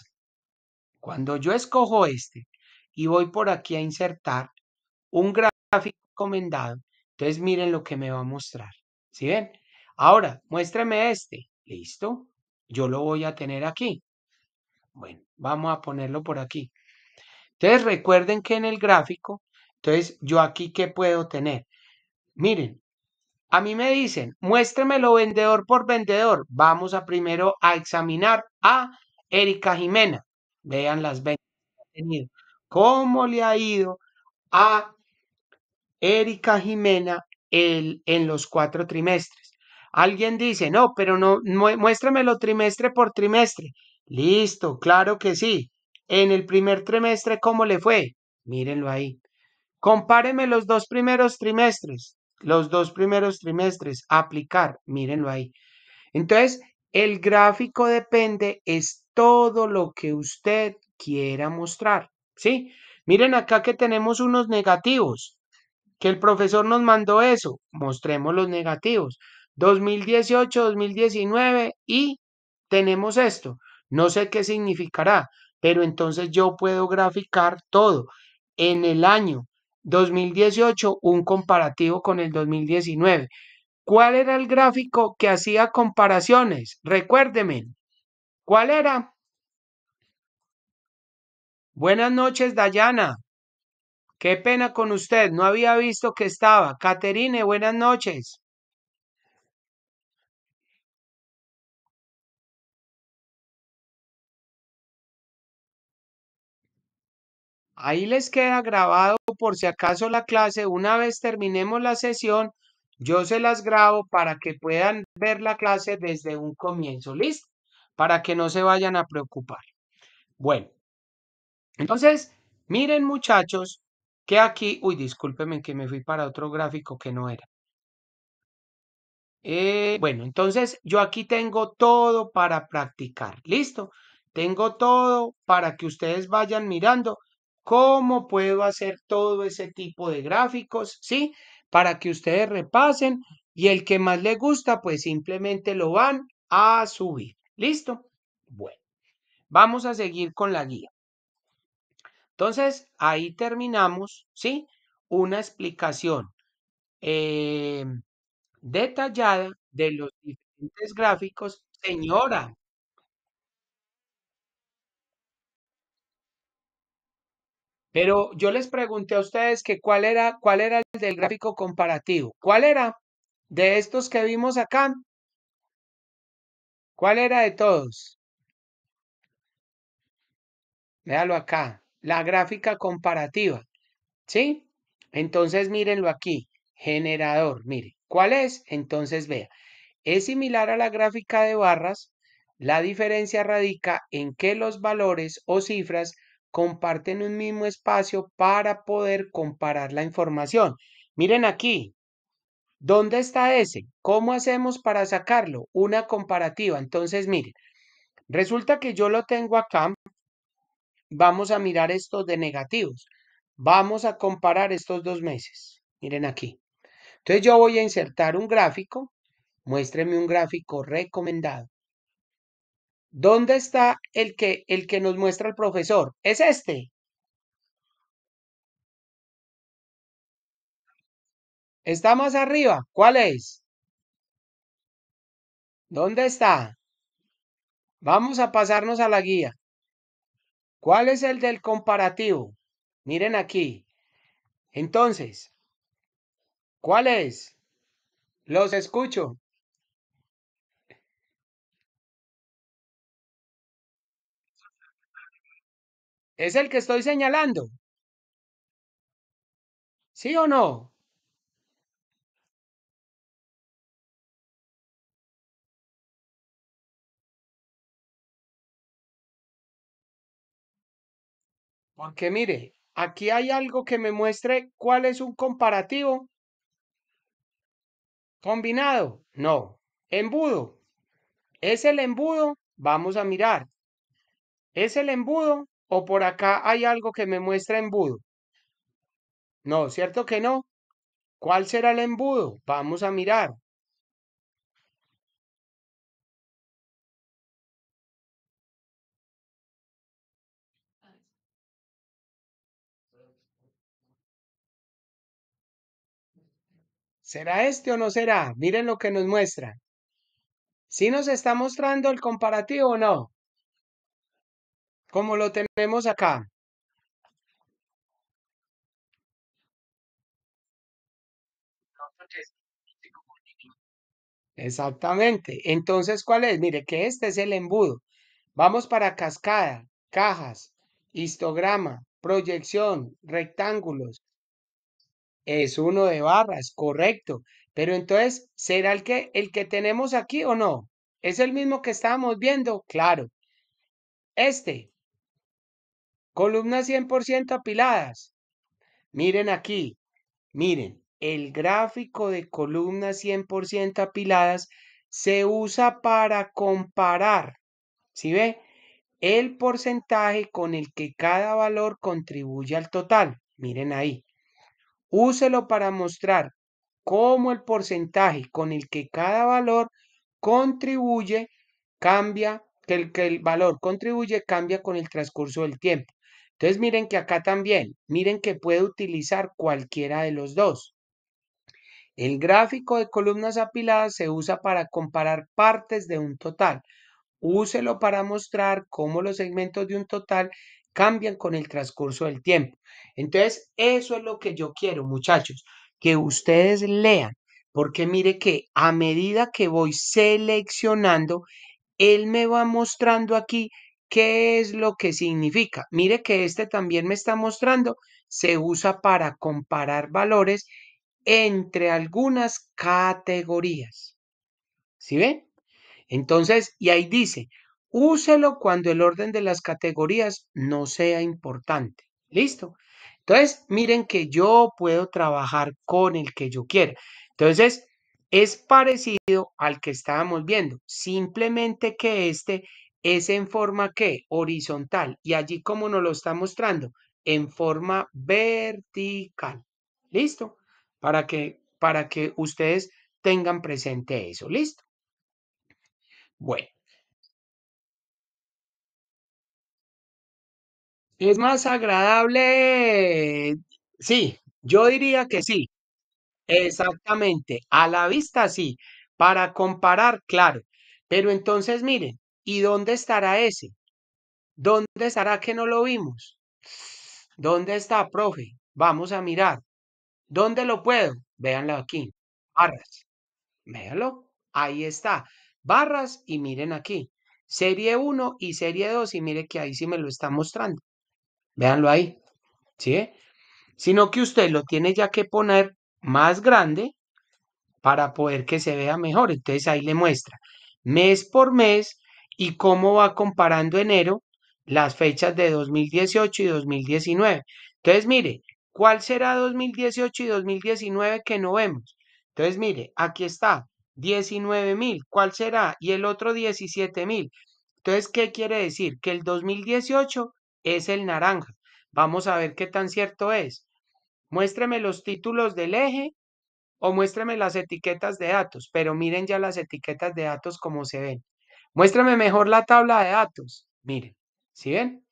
Cuando yo escojo este y voy por aquí a insertar un gráfico, recomendado. Entonces miren lo que me va a mostrar. si ven? Ahora, muéstreme este. Listo. Yo lo voy a tener aquí. Bueno, vamos a ponerlo por aquí. Entonces recuerden que en el gráfico, entonces yo aquí qué puedo tener. Miren, a mí me dicen, muéstremelo vendedor por vendedor. Vamos a primero a examinar a Erika Jimena. Vean las ventas que ha tenido. ¿Cómo le ha ido a Erika Jimena el, en los cuatro trimestres. Alguien dice, no, pero no, muéstramelo trimestre por trimestre. Listo, claro que sí. En el primer trimestre, ¿cómo le fue? Mírenlo ahí. Compáreme los dos primeros trimestres. Los dos primeros trimestres, aplicar, mírenlo ahí. Entonces, el gráfico depende, es todo lo que usted quiera mostrar, ¿sí? Miren acá que tenemos unos negativos. Que el profesor nos mandó eso, mostremos los negativos. 2018, 2019 y tenemos esto. No sé qué significará, pero entonces yo puedo graficar todo. En el año 2018, un comparativo con el 2019. ¿Cuál era el gráfico que hacía comparaciones? Recuérdeme. ¿Cuál era? Buenas noches, Dayana. Qué pena con usted, no había visto que estaba. Caterine, buenas noches. Ahí les queda grabado por si acaso la clase. Una vez terminemos la sesión, yo se las grabo para que puedan ver la clase desde un comienzo. ¿Listo? Para que no se vayan a preocupar. Bueno, entonces, miren muchachos, que aquí, uy, discúlpeme que me fui para otro gráfico que no era. Eh, bueno, entonces yo aquí tengo todo para practicar, ¿listo? Tengo todo para que ustedes vayan mirando cómo puedo hacer todo ese tipo de gráficos, ¿sí? Para que ustedes repasen y el que más les gusta, pues simplemente lo van a subir, ¿listo? Bueno, vamos a seguir con la guía. Entonces, ahí terminamos, ¿sí? Una explicación em, detallada de los diferentes gráficos. Señora. Pero yo les pregunté a ustedes que cuál era, cuál era el del gráfico comparativo. ¿Cuál era de estos que vimos acá? ¿Cuál era de todos? Véalo acá la gráfica comparativa, ¿sí? Entonces mírenlo aquí, generador, mire, ¿cuál es? Entonces vea, es similar a la gráfica de barras, la diferencia radica en que los valores o cifras comparten un mismo espacio para poder comparar la información. Miren aquí, ¿dónde está ese? ¿Cómo hacemos para sacarlo? Una comparativa. Entonces, miren, resulta que yo lo tengo acá, vamos a mirar estos de negativos. Vamos a comparar estos dos meses. Miren aquí. Entonces yo voy a insertar un gráfico. Muéstreme un gráfico recomendado. ¿Dónde está el que, el que nos muestra el profesor? Es este. Está más arriba. ¿Cuál es? ¿Dónde está? Vamos a pasarnos a la guía. ¿Cuál es el del comparativo? Miren aquí. Entonces, ¿cuál es? Los escucho. Es el que estoy señalando. ¿Sí o no? Porque mire, aquí hay algo que me muestre cuál es un comparativo. Combinado, no. Embudo. ¿Es el embudo? Vamos a mirar. ¿Es el embudo o por acá hay algo que me muestra embudo? No, ¿cierto que no? ¿Cuál será el embudo? Vamos a mirar. ¿Será este o no será? Miren lo que nos muestra. ¿Sí nos está mostrando el comparativo o no? Como lo tenemos acá. Exactamente. Entonces, ¿cuál es? Mire, que este es el embudo. Vamos para cascada, cajas, histograma, proyección, rectángulos, es uno de barras, correcto. Pero entonces, ¿será el que, el que tenemos aquí o no? ¿Es el mismo que estábamos viendo? Claro. Este. Columnas 100% apiladas. Miren aquí. Miren, el gráfico de columnas 100% apiladas se usa para comparar. ¿Sí ve? El porcentaje con el que cada valor contribuye al total. Miren ahí. Úselo para mostrar cómo el porcentaje con el que cada valor contribuye cambia, que el, que el valor contribuye cambia con el transcurso del tiempo. Entonces miren que acá también, miren que puede utilizar cualquiera de los dos. El gráfico de columnas apiladas se usa para comparar partes de un total. Úselo para mostrar cómo los segmentos de un total cambian con el transcurso del tiempo. Entonces, eso es lo que yo quiero, muchachos, que ustedes lean, porque mire que a medida que voy seleccionando, él me va mostrando aquí qué es lo que significa. Mire que este también me está mostrando, se usa para comparar valores entre algunas categorías. ¿Sí ven? Entonces, y ahí dice, Úselo cuando el orden de las categorías no sea importante. ¿Listo? Entonces, miren que yo puedo trabajar con el que yo quiera. Entonces, es parecido al que estábamos viendo, simplemente que este es en forma que horizontal y allí como nos lo está mostrando, en forma vertical. ¿Listo? Para que, para que ustedes tengan presente eso. ¿Listo? Bueno, ¿Es más agradable? Sí, yo diría que sí. Exactamente. A la vista sí. Para comparar, claro. Pero entonces miren, ¿y dónde estará ese? ¿Dónde estará que no lo vimos? ¿Dónde está, profe? Vamos a mirar. ¿Dónde lo puedo? Véanlo aquí. Barras. Véanlo. Ahí está. Barras y miren aquí. Serie 1 y serie 2 y mire que ahí sí me lo está mostrando. Veanlo ahí. ¿Sí? Sino que usted lo tiene ya que poner más grande para poder que se vea mejor. Entonces ahí le muestra mes por mes y cómo va comparando enero las fechas de 2018 y 2019. Entonces, mire, ¿cuál será 2018 y 2019 que no vemos? Entonces, mire, aquí está, 19,000. mil, ¿cuál será? Y el otro 17,000. mil. Entonces, ¿qué quiere decir? Que el 2018 es el naranja. Vamos a ver qué tan cierto es. Muéstreme los títulos del eje o muéstreme las etiquetas de datos, pero miren ya las etiquetas de datos como se ven. Muéstrame mejor la tabla de datos. Miren, ¿sí ven?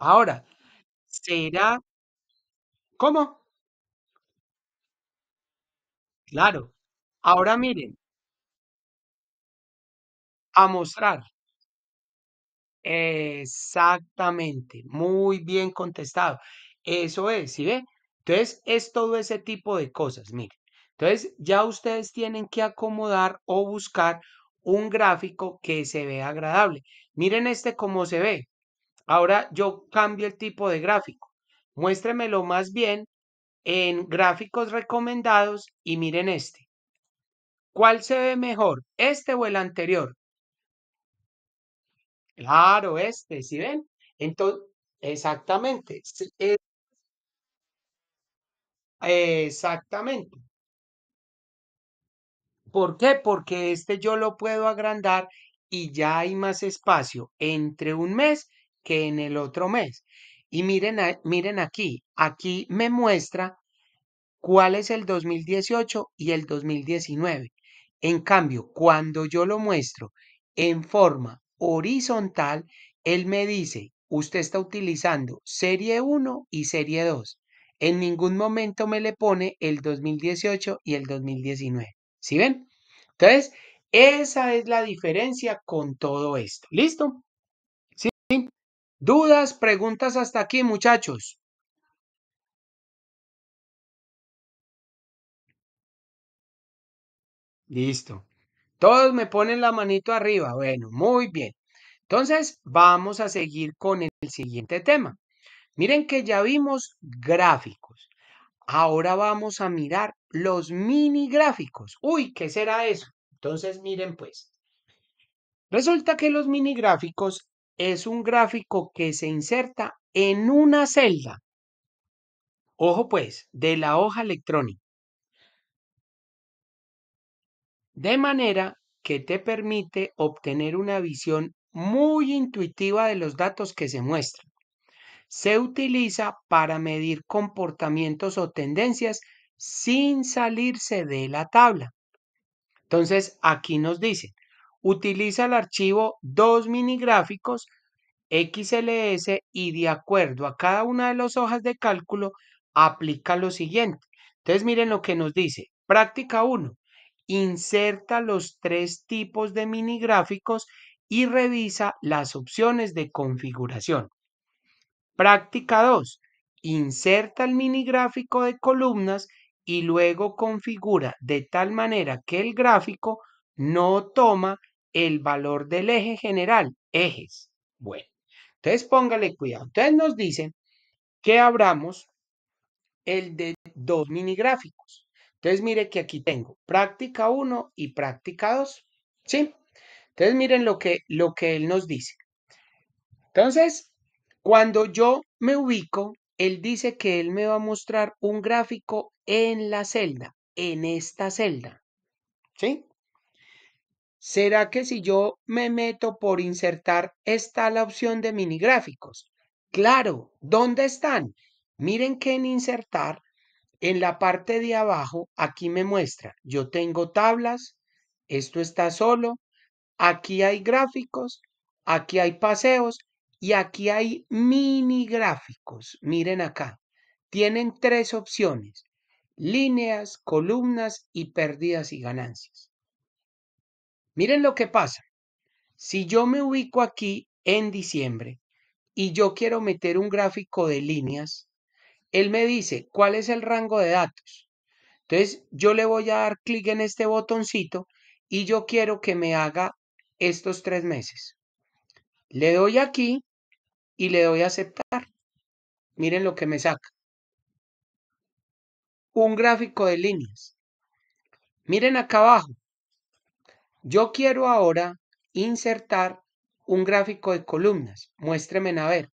Ahora, será... ¿Cómo? Claro. Ahora miren. A mostrar. Exactamente, muy bien contestado. Eso es, ¿sí ve? Entonces, es todo ese tipo de cosas, miren. Entonces, ya ustedes tienen que acomodar o buscar un gráfico que se vea agradable. Miren este cómo se ve. Ahora yo cambio el tipo de gráfico. Muéstremelo más bien en gráficos recomendados y miren este. ¿Cuál se ve mejor, este o el anterior? Claro, este, ¿si ven? Entonces, exactamente. Eh exactamente. ¿Por qué? Porque este yo lo puedo agrandar y ya hay más espacio entre un mes que en el otro mes. Y miren, miren aquí, aquí me muestra cuál es el 2018 y el 2019. En cambio, cuando yo lo muestro en forma horizontal, él me dice, usted está utilizando serie 1 y serie 2. En ningún momento me le pone el 2018 y el 2019. ¿Sí ven? Entonces, esa es la diferencia con todo esto. ¿Listo? ¿Sí? ¿Dudas, preguntas hasta aquí, muchachos? Listo. Todos me ponen la manito arriba. Bueno, muy bien. Entonces, vamos a seguir con el siguiente tema. Miren que ya vimos gráficos. Ahora vamos a mirar los mini gráficos. Uy, ¿qué será eso? Entonces, miren pues. Resulta que los mini gráficos es un gráfico que se inserta en una celda. Ojo pues, de la hoja electrónica. de manera que te permite obtener una visión muy intuitiva de los datos que se muestran. Se utiliza para medir comportamientos o tendencias sin salirse de la tabla. Entonces, aquí nos dice, utiliza el archivo dos minigráficos XLS y de acuerdo a cada una de las hojas de cálculo, aplica lo siguiente. Entonces, miren lo que nos dice. Práctica 1 inserta los tres tipos de minigráficos y revisa las opciones de configuración. Práctica 2. Inserta el minigráfico de columnas y luego configura de tal manera que el gráfico no toma el valor del eje general, ejes. Bueno, entonces póngale cuidado. Entonces nos dicen que abramos el de dos minigráficos. Entonces, mire que aquí tengo práctica 1 y práctica 2. ¿Sí? Entonces, miren lo que, lo que él nos dice. Entonces, cuando yo me ubico, él dice que él me va a mostrar un gráfico en la celda, en esta celda. ¿Sí? ¿Será que si yo me meto por insertar, está la opción de minigráficos? Claro, ¿dónde están? Miren que en insertar en la parte de abajo, aquí me muestra, yo tengo tablas, esto está solo, aquí hay gráficos, aquí hay paseos y aquí hay mini gráficos. Miren acá, tienen tres opciones, líneas, columnas y pérdidas y ganancias. Miren lo que pasa. Si yo me ubico aquí en diciembre y yo quiero meter un gráfico de líneas, él me dice cuál es el rango de datos. Entonces yo le voy a dar clic en este botoncito y yo quiero que me haga estos tres meses. Le doy aquí y le doy a aceptar. Miren lo que me saca. Un gráfico de líneas. Miren acá abajo. Yo quiero ahora insertar un gráfico de columnas. Muéstrenme a ver.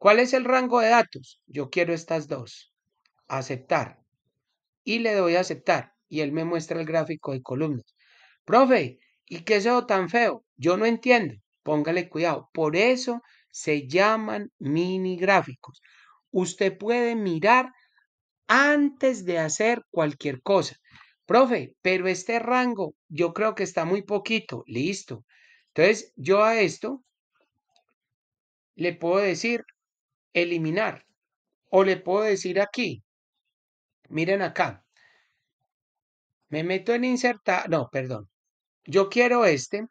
¿Cuál es el rango de datos? Yo quiero estas dos. Aceptar. Y le doy a aceptar. Y él me muestra el gráfico de columnas. Profe, ¿y qué es eso tan feo? Yo no entiendo. Póngale cuidado. Por eso se llaman mini gráficos. Usted puede mirar antes de hacer cualquier cosa. Profe, pero este rango yo creo que está muy poquito. Listo. Entonces, yo a esto le puedo decir eliminar. O le puedo decir aquí, miren acá, me meto en insertar, no, perdón, yo quiero este,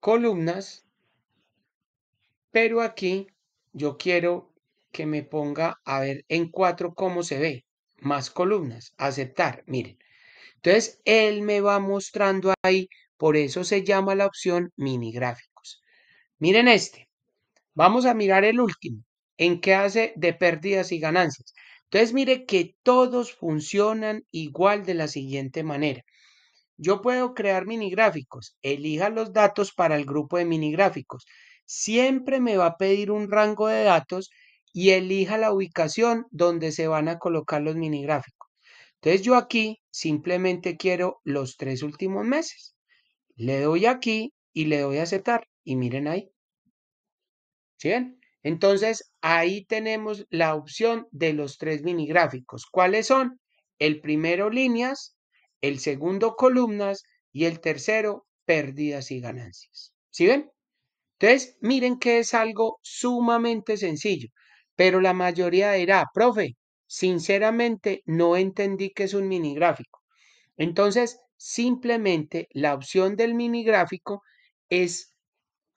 columnas, pero aquí yo quiero que me ponga a ver en cuatro cómo se ve, más columnas, aceptar, miren. Entonces, él me va mostrando ahí, por eso se llama la opción mini gráficos. Miren este. Vamos a mirar el último, en qué hace de pérdidas y ganancias. Entonces, mire que todos funcionan igual de la siguiente manera. Yo puedo crear minigráficos, elija los datos para el grupo de minigráficos. Siempre me va a pedir un rango de datos y elija la ubicación donde se van a colocar los minigráficos. Entonces yo aquí simplemente quiero los tres últimos meses. Le doy aquí y le doy a aceptar y miren ahí. ¿Sí ven? Entonces, ahí tenemos la opción de los tres minigráficos. ¿Cuáles son? El primero líneas, el segundo columnas y el tercero pérdidas y ganancias. ¿Sí ven? Entonces, miren que es algo sumamente sencillo, pero la mayoría dirá, profe, sinceramente no entendí que es un minigráfico. Entonces, simplemente la opción del minigráfico es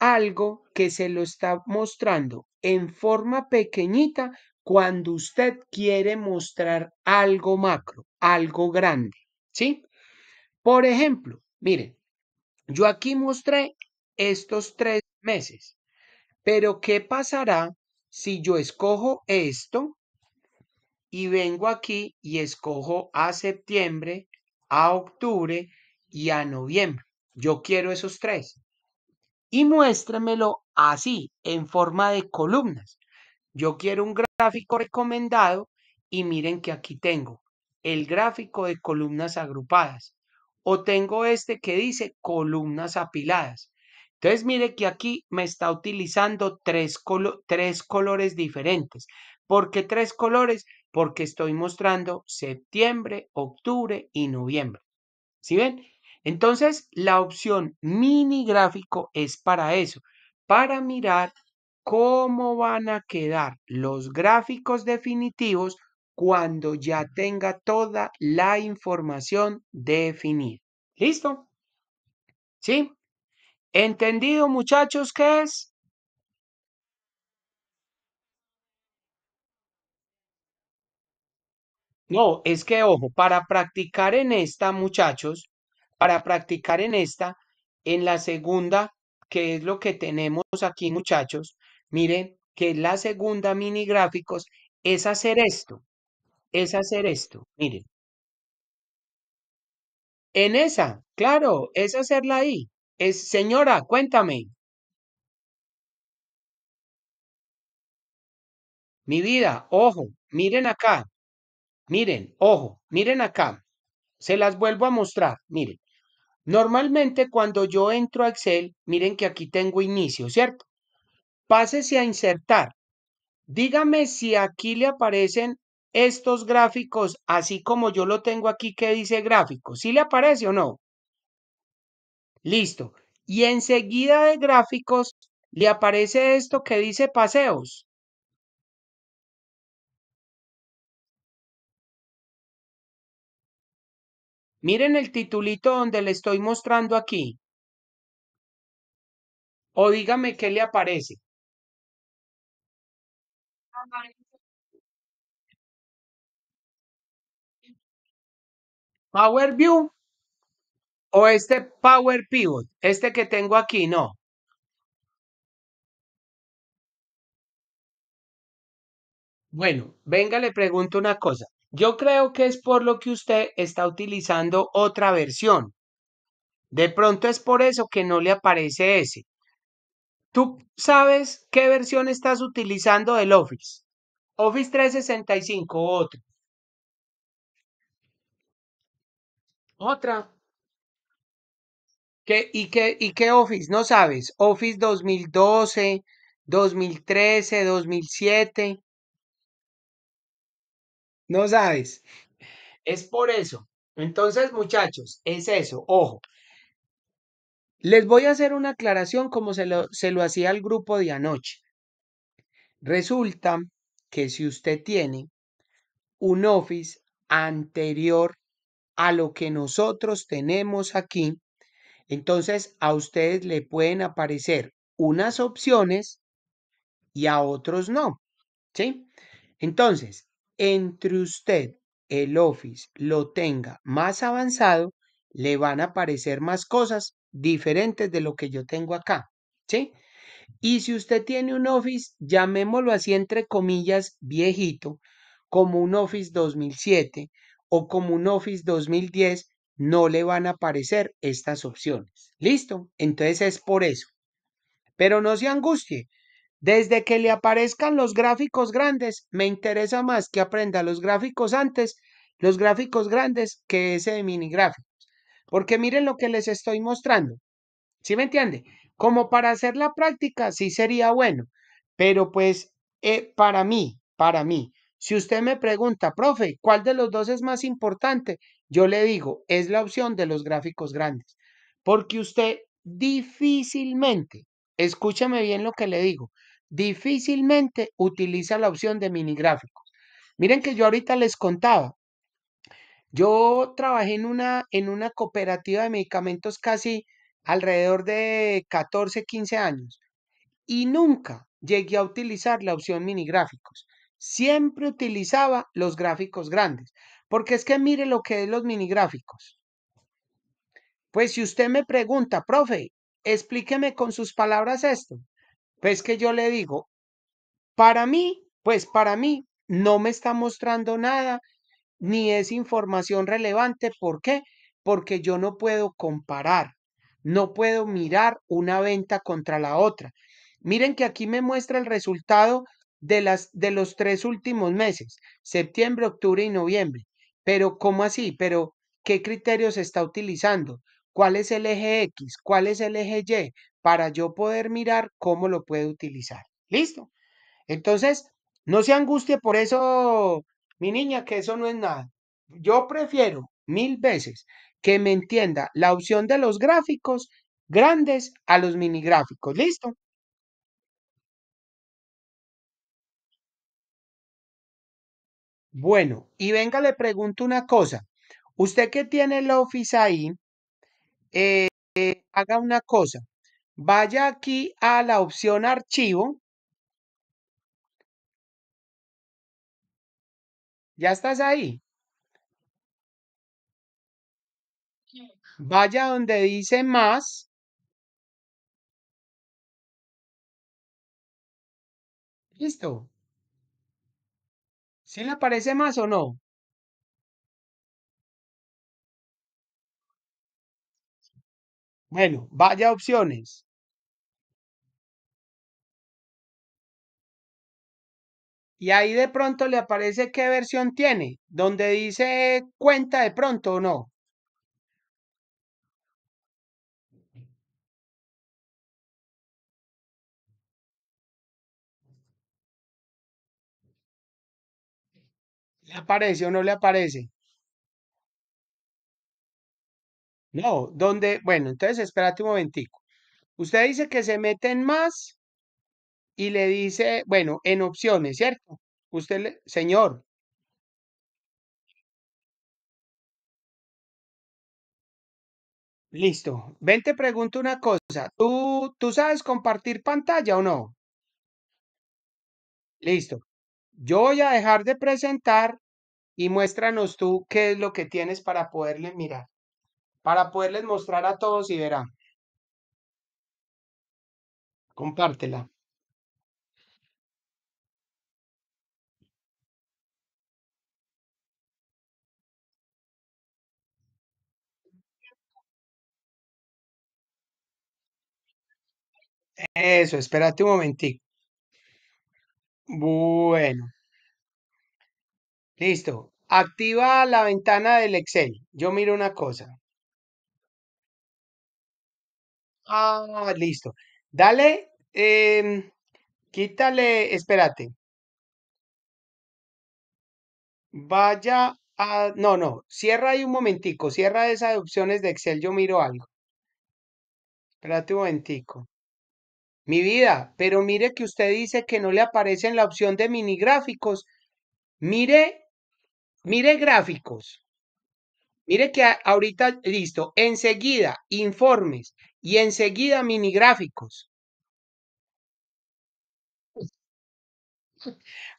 algo que se lo está mostrando en forma pequeñita cuando usted quiere mostrar algo macro, algo grande, ¿sí? Por ejemplo, miren, yo aquí mostré estos tres meses, pero ¿qué pasará si yo escojo esto y vengo aquí y escojo a septiembre, a octubre y a noviembre? Yo quiero esos tres y muéstremelo así, en forma de columnas. Yo quiero un gráfico recomendado y miren que aquí tengo el gráfico de columnas agrupadas o tengo este que dice columnas apiladas. Entonces mire que aquí me está utilizando tres, tres colores diferentes. ¿Por qué tres colores? Porque estoy mostrando septiembre, octubre y noviembre. ¿Sí ven? Entonces, la opción mini gráfico es para eso, para mirar cómo van a quedar los gráficos definitivos cuando ya tenga toda la información definida. ¿Listo? ¿Sí? ¿Entendido muchachos qué es? No, es que ojo, para practicar en esta muchachos, para practicar en esta, en la segunda, que es lo que tenemos aquí muchachos, miren que es la segunda mini gráficos, es hacer esto, es hacer esto, miren. En esa, claro, es hacerla ahí. Es, señora, cuéntame. Mi vida, ojo, miren acá. Miren, ojo, miren acá. Se las vuelvo a mostrar, miren. Normalmente cuando yo entro a Excel, miren que aquí tengo inicio, ¿cierto? Pásese a insertar. Dígame si aquí le aparecen estos gráficos, así como yo lo tengo aquí que dice gráficos. ¿Sí le aparece o no? Listo. Y enseguida de gráficos le aparece esto que dice paseos. Miren el titulito donde le estoy mostrando aquí. O dígame qué le aparece. Power View o este Power Pivot, este que tengo aquí, no. Bueno, venga, le pregunto una cosa. Yo creo que es por lo que usted está utilizando otra versión. De pronto es por eso que no le aparece ese. ¿Tú sabes qué versión estás utilizando del Office? Office 365 o otra. Otra. ¿Qué, y, qué, ¿Y qué Office? No sabes. Office 2012, 2013, 2007. No sabes. Es por eso. Entonces, muchachos, es eso. Ojo. Les voy a hacer una aclaración como se lo, se lo hacía al grupo de anoche. Resulta que si usted tiene un office anterior a lo que nosotros tenemos aquí, entonces a ustedes le pueden aparecer unas opciones y a otros no. ¿Sí? Entonces, entre usted el Office lo tenga más avanzado, le van a aparecer más cosas diferentes de lo que yo tengo acá, ¿sí? Y si usted tiene un Office, llamémoslo así entre comillas, viejito, como un Office 2007 o como un Office 2010, no le van a aparecer estas opciones. ¿Listo? Entonces es por eso. Pero no se angustie, desde que le aparezcan los gráficos grandes, me interesa más que aprenda los gráficos antes, los gráficos grandes, que ese de mini gráficos. Porque miren lo que les estoy mostrando. ¿Sí me entiende? Como para hacer la práctica, sí sería bueno. Pero pues, eh, para mí, para mí, si usted me pregunta, profe, ¿cuál de los dos es más importante? Yo le digo, es la opción de los gráficos grandes. Porque usted difícilmente, escúchame bien lo que le digo, difícilmente utiliza la opción de mini gráficos Miren que yo ahorita les contaba, yo trabajé en una, en una cooperativa de medicamentos casi alrededor de 14, 15 años y nunca llegué a utilizar la opción minigráficos. Siempre utilizaba los gráficos grandes, porque es que mire lo que es los minigráficos. Pues si usted me pregunta, profe, explíqueme con sus palabras esto. Pues que yo le digo, para mí, pues para mí no me está mostrando nada, ni es información relevante. ¿Por qué? Porque yo no puedo comparar, no puedo mirar una venta contra la otra. Miren que aquí me muestra el resultado de, las, de los tres últimos meses, septiembre, octubre y noviembre. Pero, ¿cómo así? Pero, ¿qué criterio se está utilizando? ¿Cuál es el eje X? ¿Cuál es el eje Y? para yo poder mirar cómo lo puedo utilizar. ¿Listo? Entonces, no se angustie por eso, mi niña, que eso no es nada. Yo prefiero mil veces que me entienda la opción de los gráficos grandes a los mini gráficos. ¿Listo? Bueno, y venga, le pregunto una cosa. Usted que tiene el Office ahí, eh, haga una cosa. Vaya aquí a la opción archivo. ¿Ya estás ahí? Vaya donde dice más. Listo. si le aparece más o no? Bueno, vaya opciones. y ahí de pronto le aparece qué versión tiene, donde dice cuenta de pronto o no. ¿Le aparece o no le aparece? No, donde, bueno, entonces espérate un momentico. Usted dice que se mete en más y le dice, bueno, en opciones, ¿cierto? Usted, le, señor, listo. Ven, te pregunto una cosa. ¿Tú, tú sabes compartir pantalla o no? Listo. Yo voy a dejar de presentar y muéstranos tú qué es lo que tienes para poderles mirar, para poderles mostrar a todos y verán. Compártela. Eso, espérate un momentico. Bueno. Listo. Activa la ventana del Excel. Yo miro una cosa. Ah, listo. Dale, eh, quítale, espérate. Vaya a, no, no, cierra ahí un momentico, cierra esas opciones de Excel, yo miro algo. Espérate un momentico. Mi vida, pero mire que usted dice que no le aparece en la opción de mini gráficos. Mire, mire gráficos. Mire que ahorita, listo, enseguida informes y enseguida mini gráficos.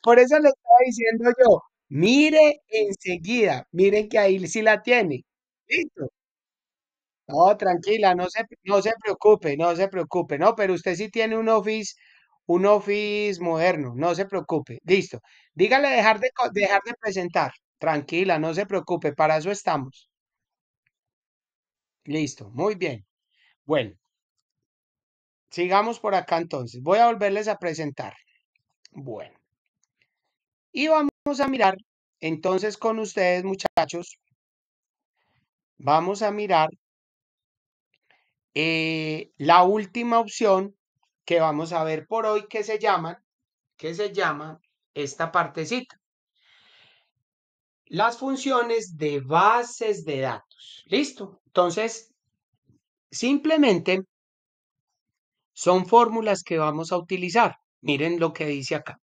Por eso le estaba diciendo yo, mire enseguida, mire que ahí sí la tiene. Listo. No, tranquila, no se, no se preocupe, no se preocupe. No, pero usted sí tiene un office, un office moderno, no se preocupe. Listo. Dígale dejar de, dejar de presentar. Tranquila, no se preocupe, para eso estamos. Listo, muy bien. Bueno, sigamos por acá entonces. Voy a volverles a presentar. Bueno. Y vamos a mirar entonces con ustedes, muchachos. Vamos a mirar eh, la última opción que vamos a ver por hoy que se llama, que se llama esta partecita. Las funciones de bases de datos. Listo. Entonces, simplemente son fórmulas que vamos a utilizar. Miren lo que dice acá.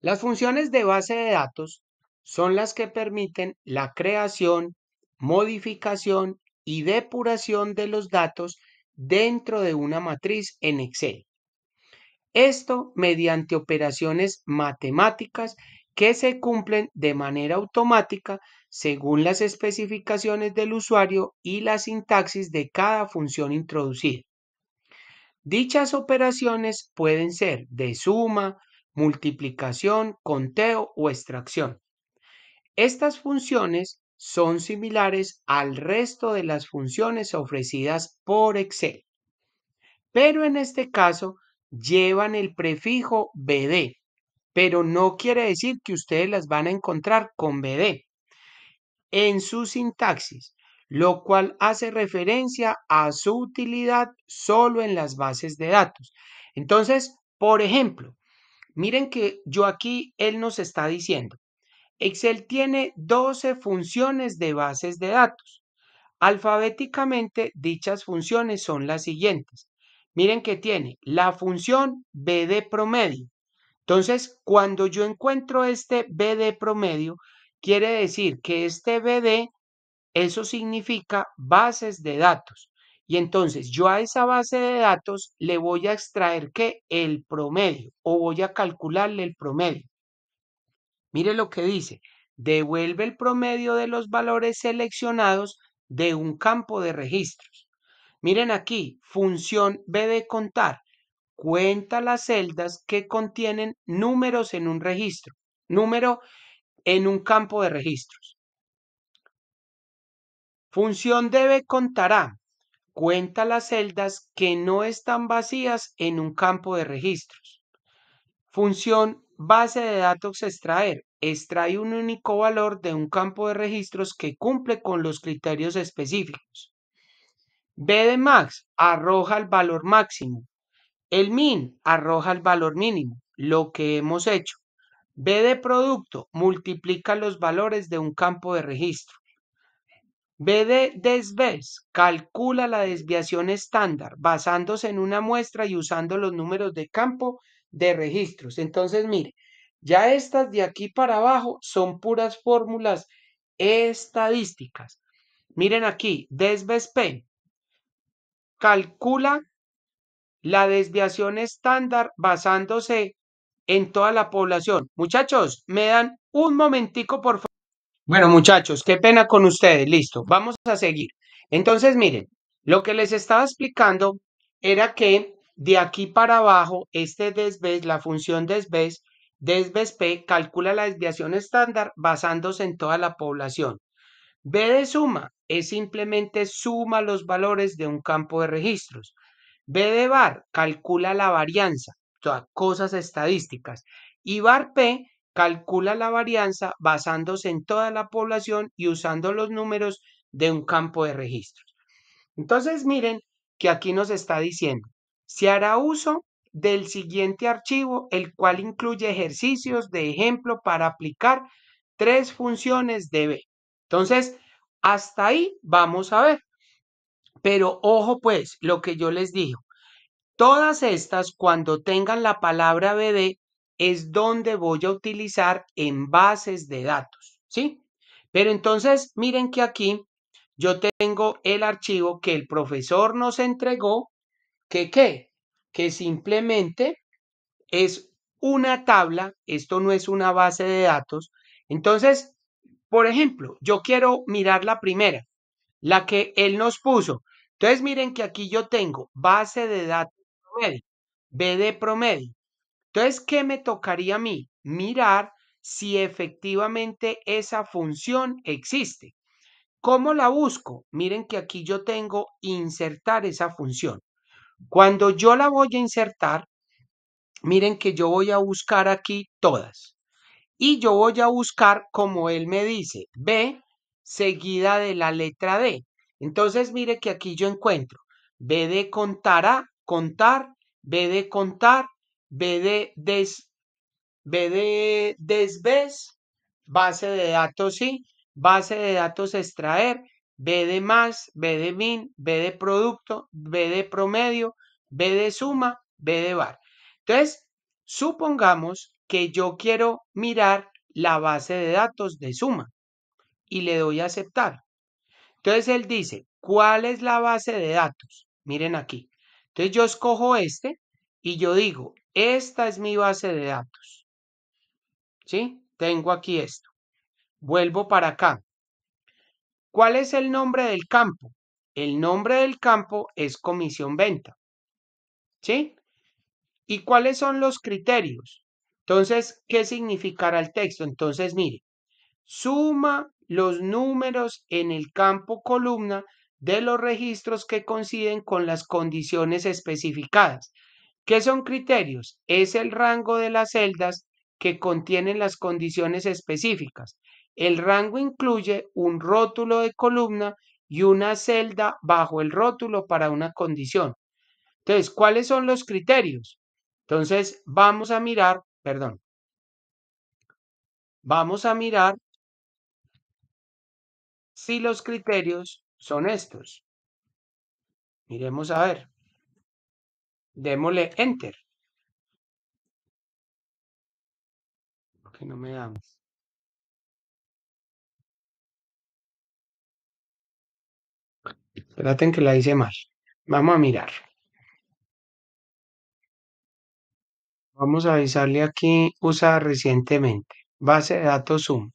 Las funciones de base de datos son las que permiten la creación, modificación y depuración de los datos dentro de una matriz en Excel. Esto mediante operaciones matemáticas que se cumplen de manera automática según las especificaciones del usuario y la sintaxis de cada función introducida. Dichas operaciones pueden ser de suma, multiplicación, conteo o extracción. Estas funciones son similares al resto de las funciones ofrecidas por Excel, pero en este caso llevan el prefijo BD, pero no quiere decir que ustedes las van a encontrar con BD en su sintaxis, lo cual hace referencia a su utilidad solo en las bases de datos. Entonces, por ejemplo, miren que yo aquí él nos está diciendo, Excel tiene 12 funciones de bases de datos. Alfabéticamente, dichas funciones son las siguientes. Miren que tiene la función BD promedio. Entonces, cuando yo encuentro este BD promedio, quiere decir que este BD, eso significa bases de datos. Y entonces yo a esa base de datos le voy a extraer qué, el promedio o voy a calcularle el promedio. Mire lo que dice, devuelve el promedio de los valores seleccionados de un campo de registros. Miren aquí, función B de contar, cuenta las celdas que contienen números en un registro, número en un campo de registros. Función debe contará, cuenta las celdas que no están vacías en un campo de registros. Función Base de datos extraer. Extrae un único valor de un campo de registros que cumple con los criterios específicos. B de max arroja el valor máximo. El min arroja el valor mínimo, lo que hemos hecho. B de producto multiplica los valores de un campo de registro. B de calcula la desviación estándar basándose en una muestra y usando los números de campo de registros. Entonces, mire, ya estas de aquí para abajo son puras fórmulas estadísticas. Miren aquí, Desvespen calcula la desviación estándar basándose en toda la población. Muchachos, me dan un momentico, por favor. Bueno, muchachos, qué pena con ustedes. Listo, vamos a seguir. Entonces, miren, lo que les estaba explicando era que de aquí para abajo, este desvés, la función desvés, desvés P, calcula la desviación estándar basándose en toda la población. B de suma es simplemente suma los valores de un campo de registros. B de bar calcula la varianza, todas cosas estadísticas. Y bar P calcula la varianza basándose en toda la población y usando los números de un campo de registros. Entonces miren que aquí nos está diciendo se hará uso del siguiente archivo, el cual incluye ejercicios de ejemplo para aplicar tres funciones de B. Entonces, hasta ahí vamos a ver. Pero ojo pues, lo que yo les digo, todas estas cuando tengan la palabra BD es donde voy a utilizar en bases de datos, ¿sí? Pero entonces, miren que aquí yo tengo el archivo que el profesor nos entregó que qué? Que simplemente es una tabla, esto no es una base de datos. Entonces, por ejemplo, yo quiero mirar la primera, la que él nos puso. Entonces, miren que aquí yo tengo base de datos promedio, BD promedio. Entonces, ¿qué me tocaría a mí? Mirar si efectivamente esa función existe. ¿Cómo la busco? Miren que aquí yo tengo insertar esa función. Cuando yo la voy a insertar, miren que yo voy a buscar aquí todas. Y yo voy a buscar, como él me dice, B seguida de la letra D. Entonces, mire que aquí yo encuentro B de contar a, contar, B de contar, B de des, B de desves, base de datos sí, base de datos extraer, B de más, B de min, B de producto, B de promedio, B de suma, B de bar. Entonces, supongamos que yo quiero mirar la base de datos de suma y le doy a aceptar. Entonces él dice, ¿cuál es la base de datos? Miren aquí. Entonces yo escojo este y yo digo, esta es mi base de datos. ¿Sí? Tengo aquí esto. Vuelvo para acá. ¿Cuál es el nombre del campo? El nombre del campo es comisión venta. ¿Sí? ¿Y cuáles son los criterios? Entonces, ¿qué significará el texto? Entonces, mire, suma los números en el campo columna de los registros que coinciden con las condiciones especificadas. ¿Qué son criterios? Es el rango de las celdas que contienen las condiciones específicas. El rango incluye un rótulo de columna y una celda bajo el rótulo para una condición. Entonces, ¿cuáles son los criterios? Entonces, vamos a mirar, perdón, vamos a mirar si los criterios son estos. Miremos a ver. Démosle enter. ¿Por qué no me damos. Espérate que la hice mal. Vamos a mirar. Vamos a avisarle aquí, usa recientemente. Base de datos Zoom.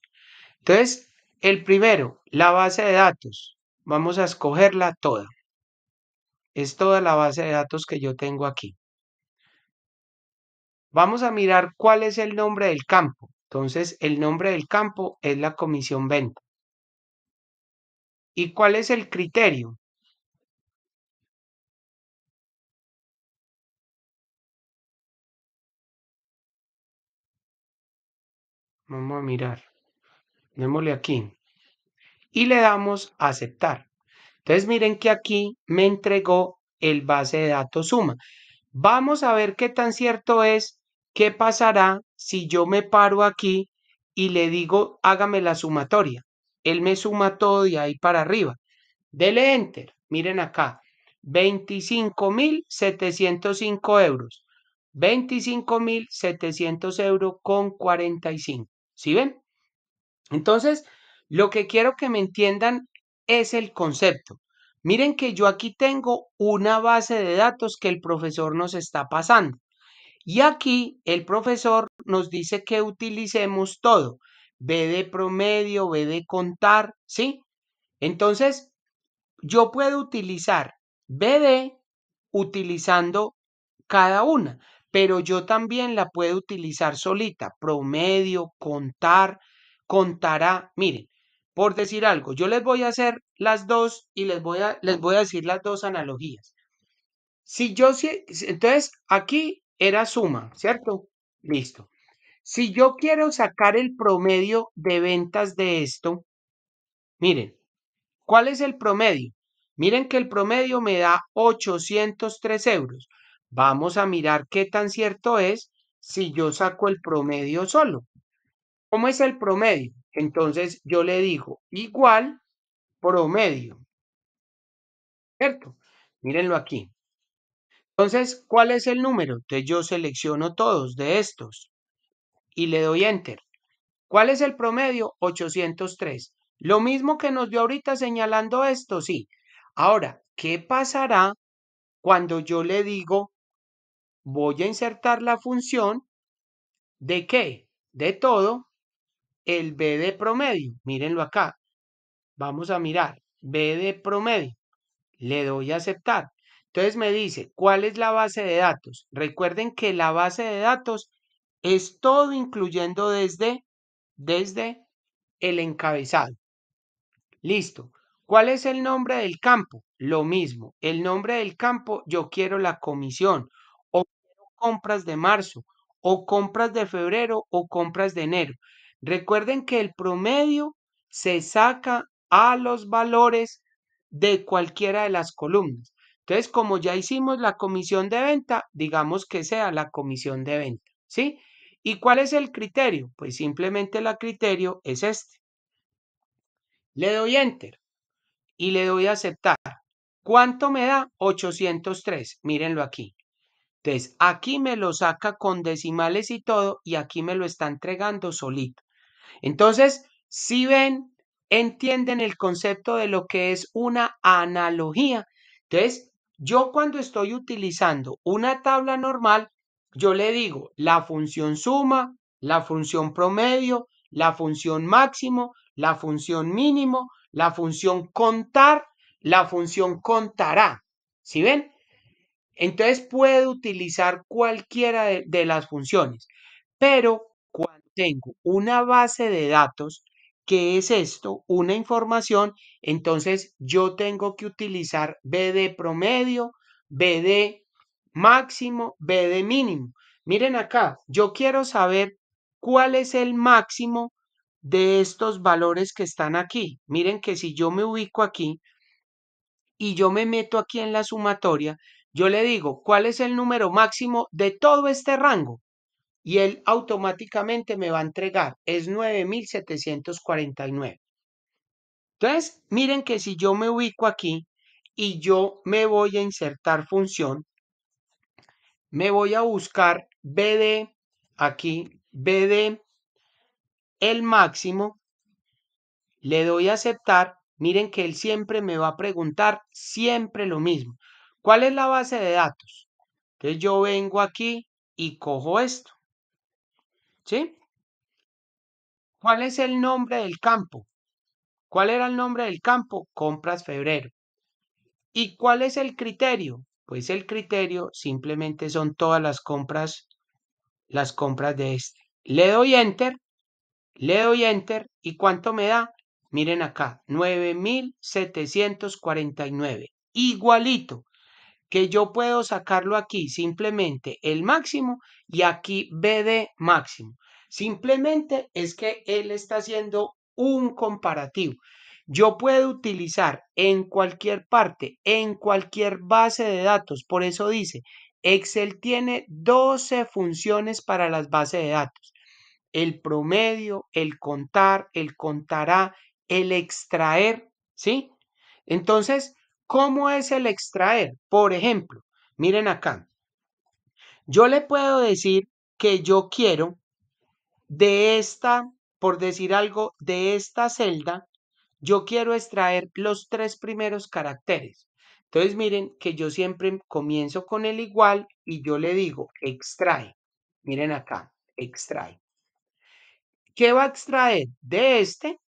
Entonces, el primero, la base de datos. Vamos a escogerla toda. Es toda la base de datos que yo tengo aquí. Vamos a mirar cuál es el nombre del campo. Entonces, el nombre del campo es la comisión venta. ¿Y cuál es el criterio? Vamos a mirar. Démosle aquí. Y le damos a aceptar. Entonces miren que aquí me entregó el base de datos suma. Vamos a ver qué tan cierto es, qué pasará si yo me paro aquí y le digo hágame la sumatoria. Él me suma todo de ahí para arriba. Dele enter. Miren acá. 25.705 euros. 25.700 euros con 45. ¿Sí ven? Entonces, lo que quiero que me entiendan es el concepto. Miren que yo aquí tengo una base de datos que el profesor nos está pasando. Y aquí el profesor nos dice que utilicemos todo. BD promedio, BD contar, ¿sí? Entonces, yo puedo utilizar BD utilizando cada una pero yo también la puedo utilizar solita, promedio, contar, contará. Miren, por decir algo, yo les voy a hacer las dos y les voy a, les voy a decir las dos analogías. Si yo, entonces aquí era suma, ¿cierto? Listo. Si yo quiero sacar el promedio de ventas de esto, miren, ¿cuál es el promedio? Miren que el promedio me da 803 euros. Vamos a mirar qué tan cierto es si yo saco el promedio solo. ¿Cómo es el promedio? Entonces yo le digo igual promedio. ¿Cierto? Mírenlo aquí. Entonces, ¿cuál es el número? Entonces yo selecciono todos de estos y le doy enter. ¿Cuál es el promedio? 803. Lo mismo que nos dio ahorita señalando esto, sí. Ahora, ¿qué pasará cuando yo le digo voy a insertar la función de qué? De todo, el B de promedio. Mírenlo acá. Vamos a mirar. B de promedio. Le doy a aceptar. Entonces me dice, ¿cuál es la base de datos? Recuerden que la base de datos es todo incluyendo desde, desde el encabezado. Listo. ¿Cuál es el nombre del campo? Lo mismo. El nombre del campo, yo quiero la comisión compras de marzo o compras de febrero o compras de enero. Recuerden que el promedio se saca a los valores de cualquiera de las columnas. Entonces, como ya hicimos la comisión de venta, digamos que sea la comisión de venta, ¿sí? ¿Y cuál es el criterio? Pues simplemente el criterio es este. Le doy enter y le doy aceptar. ¿Cuánto me da? 803. Mírenlo aquí. Entonces, aquí me lo saca con decimales y todo, y aquí me lo está entregando solito. Entonces, si ven, entienden el concepto de lo que es una analogía. Entonces, yo cuando estoy utilizando una tabla normal, yo le digo la función suma, la función promedio, la función máximo, la función mínimo, la función contar, la función contará. si ven? Entonces puedo utilizar cualquiera de, las funciones, pero cuando tengo una base de datos, que es esto? Una información, entonces yo tengo que utilizar BD promedio, BD máximo, BD mínimo. Miren acá, yo quiero saber cuál es el máximo de estos valores que están aquí. Miren que si yo me ubico aquí y yo me meto aquí en la sumatoria, yo le digo, ¿cuál es el número máximo de todo este rango? Y él automáticamente me va a entregar, es 9749. Entonces, miren que si yo me ubico aquí y yo me voy a insertar función, me voy a buscar BD, aquí BD, el máximo, le doy a aceptar, miren que él siempre me va a preguntar siempre lo mismo. ¿Cuál es la base de datos? Entonces yo vengo aquí y cojo esto. ¿Sí? ¿Cuál es el nombre del campo? ¿Cuál era el nombre del campo? Compras febrero. ¿Y cuál es el criterio? Pues el criterio simplemente son todas las compras, las compras de este. Le doy enter, le doy enter y ¿cuánto me da? Miren acá, 9.749. Igualito que yo puedo sacarlo aquí simplemente el máximo y aquí BD máximo. Simplemente es que él está haciendo un comparativo. Yo puedo utilizar en cualquier parte, en cualquier base de datos. Por eso dice, Excel tiene 12 funciones para las bases de datos. El promedio, el contar, el contará, el extraer, ¿sí? Entonces, ¿Cómo es el extraer? Por ejemplo, miren acá. Yo le puedo decir que yo quiero de esta, por decir algo, de esta celda, yo quiero extraer los tres primeros caracteres. Entonces miren que yo siempre comienzo con el igual y yo le digo extrae. Miren acá, extrae. ¿Qué va a extraer? De este,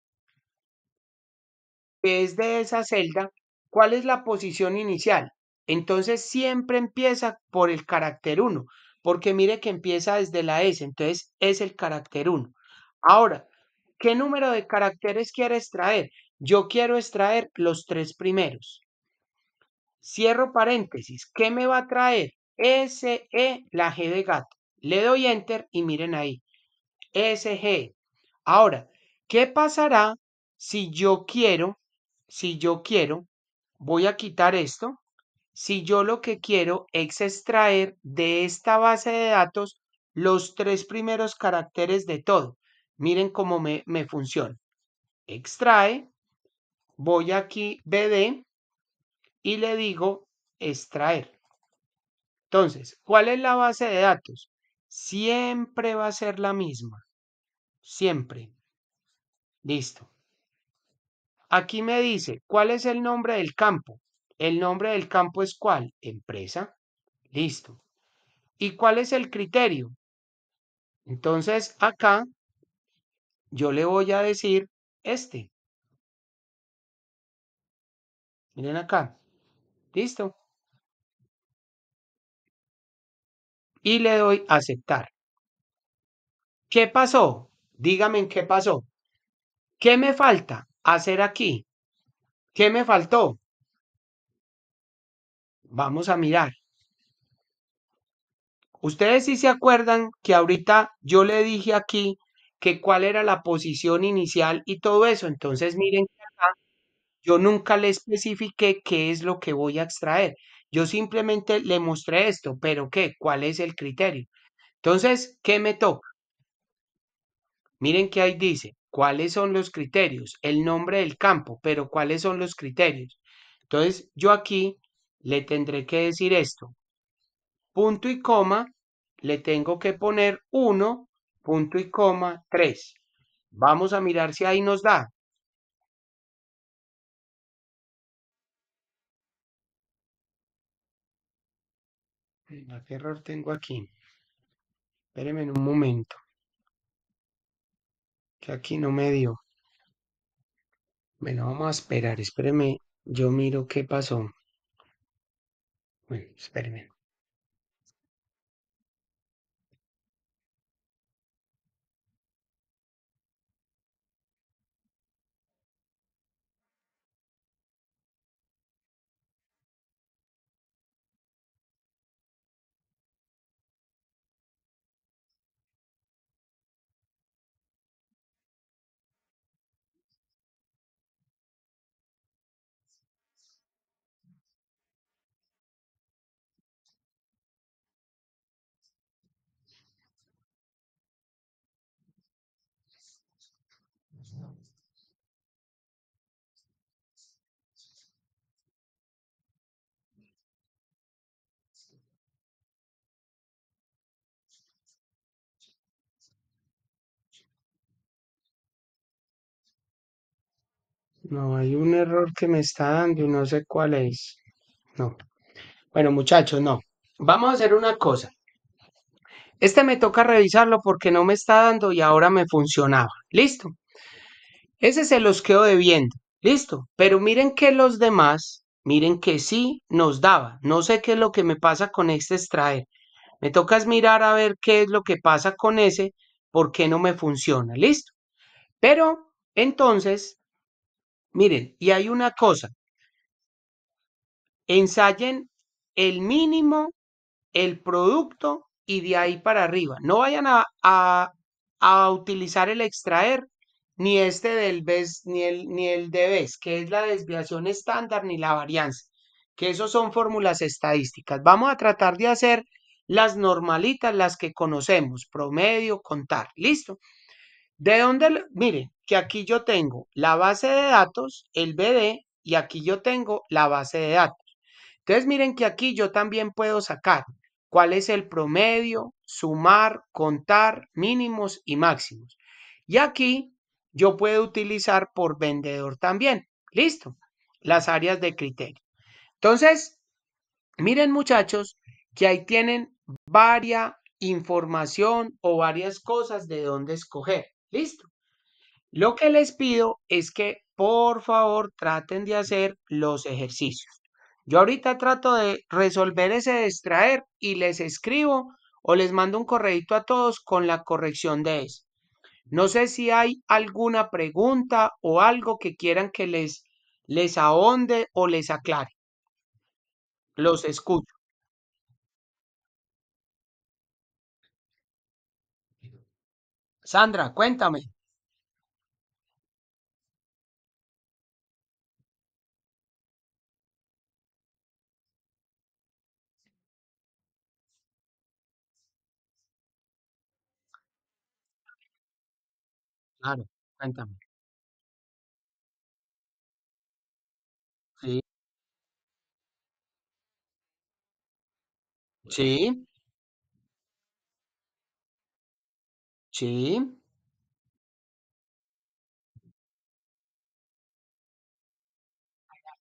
que es de esa celda, ¿Cuál es la posición inicial? Entonces siempre empieza por el carácter 1, porque mire que empieza desde la S, entonces es el carácter 1. Ahora, ¿qué número de caracteres quiere extraer? Yo quiero extraer los tres primeros. Cierro paréntesis. ¿Qué me va a traer? S, E, la G de gato. Le doy enter y miren ahí. S, G. Ahora, ¿qué pasará si yo quiero, si yo quiero voy a quitar esto. Si yo lo que quiero es extraer de esta base de datos los tres primeros caracteres de todo. Miren cómo me, funciona. Extrae, voy aquí BD y le digo extraer. Entonces, ¿cuál es la base de datos? Siempre va a ser la misma. Siempre. Listo. Aquí me dice, ¿cuál es el nombre del campo? El nombre del campo es cuál? Empresa. Listo. ¿Y cuál es el criterio? Entonces, acá yo le voy a decir este. Miren acá. Listo. Y le doy aceptar. ¿Qué pasó? Dígame qué pasó. ¿Qué me falta? hacer aquí? ¿Qué me faltó? Vamos a mirar. Ustedes sí se acuerdan que ahorita yo le dije aquí que cuál era la posición inicial y todo eso. Entonces miren que acá yo nunca le especifiqué qué es lo que voy a extraer. Yo simplemente le mostré esto, pero ¿qué? ¿Cuál es el criterio? Entonces, ¿qué me toca? Miren que ahí dice, ¿Cuáles son los criterios? El nombre del campo, pero ¿cuáles son los criterios? Entonces, yo aquí le tendré que decir esto. Punto y coma, le tengo que poner 1, punto y coma 3. Vamos a mirar si ahí nos da. ¿Qué error tengo aquí? Espérenme un momento que aquí no me dio. Bueno, vamos a esperar, espéreme, yo miro qué pasó. Bueno, espéreme. No, hay un error que me está dando y no sé cuál es. No. Bueno, muchachos, no. Vamos a hacer una cosa. Este me toca revisarlo porque no me está dando y ahora me funcionaba. Listo. Ese se los quedo debiendo. Listo. Pero miren que los demás, miren que sí nos daba. No sé qué es lo que me pasa con este extraer. Me toca mirar a ver qué es lo que pasa con ese, por qué no me funciona. Listo. Pero entonces Miren, y hay una cosa. Ensayen el mínimo, el producto y de ahí para arriba. No vayan a, a, utilizar el extraer ni este del BES, ni el, ni el de BES, que es la desviación estándar ni la varianza, que eso son fórmulas estadísticas. Vamos a tratar de hacer las normalitas, las que conocemos, promedio, contar. ¿Listo? ¿De dónde? Miren, que aquí yo tengo la base de datos, el BD, y aquí yo tengo la base de datos. Entonces, miren que aquí yo también puedo sacar cuál es el promedio, sumar, contar, mínimos y máximos. Y aquí yo puedo utilizar por vendedor también. Listo. Las áreas de criterio. Entonces, miren muchachos, que ahí tienen varia información o varias cosas de dónde escoger. Listo. Lo que les pido es que por favor traten de hacer los ejercicios. Yo ahorita trato de resolver ese extraer y les escribo o les mando un correo a todos con la corrección de eso. No sé si hay alguna pregunta o algo que quieran que les, les ahonde o les aclare. Los escucho. Sandra, cuéntame. Claro, cuéntame. Sí. Sí.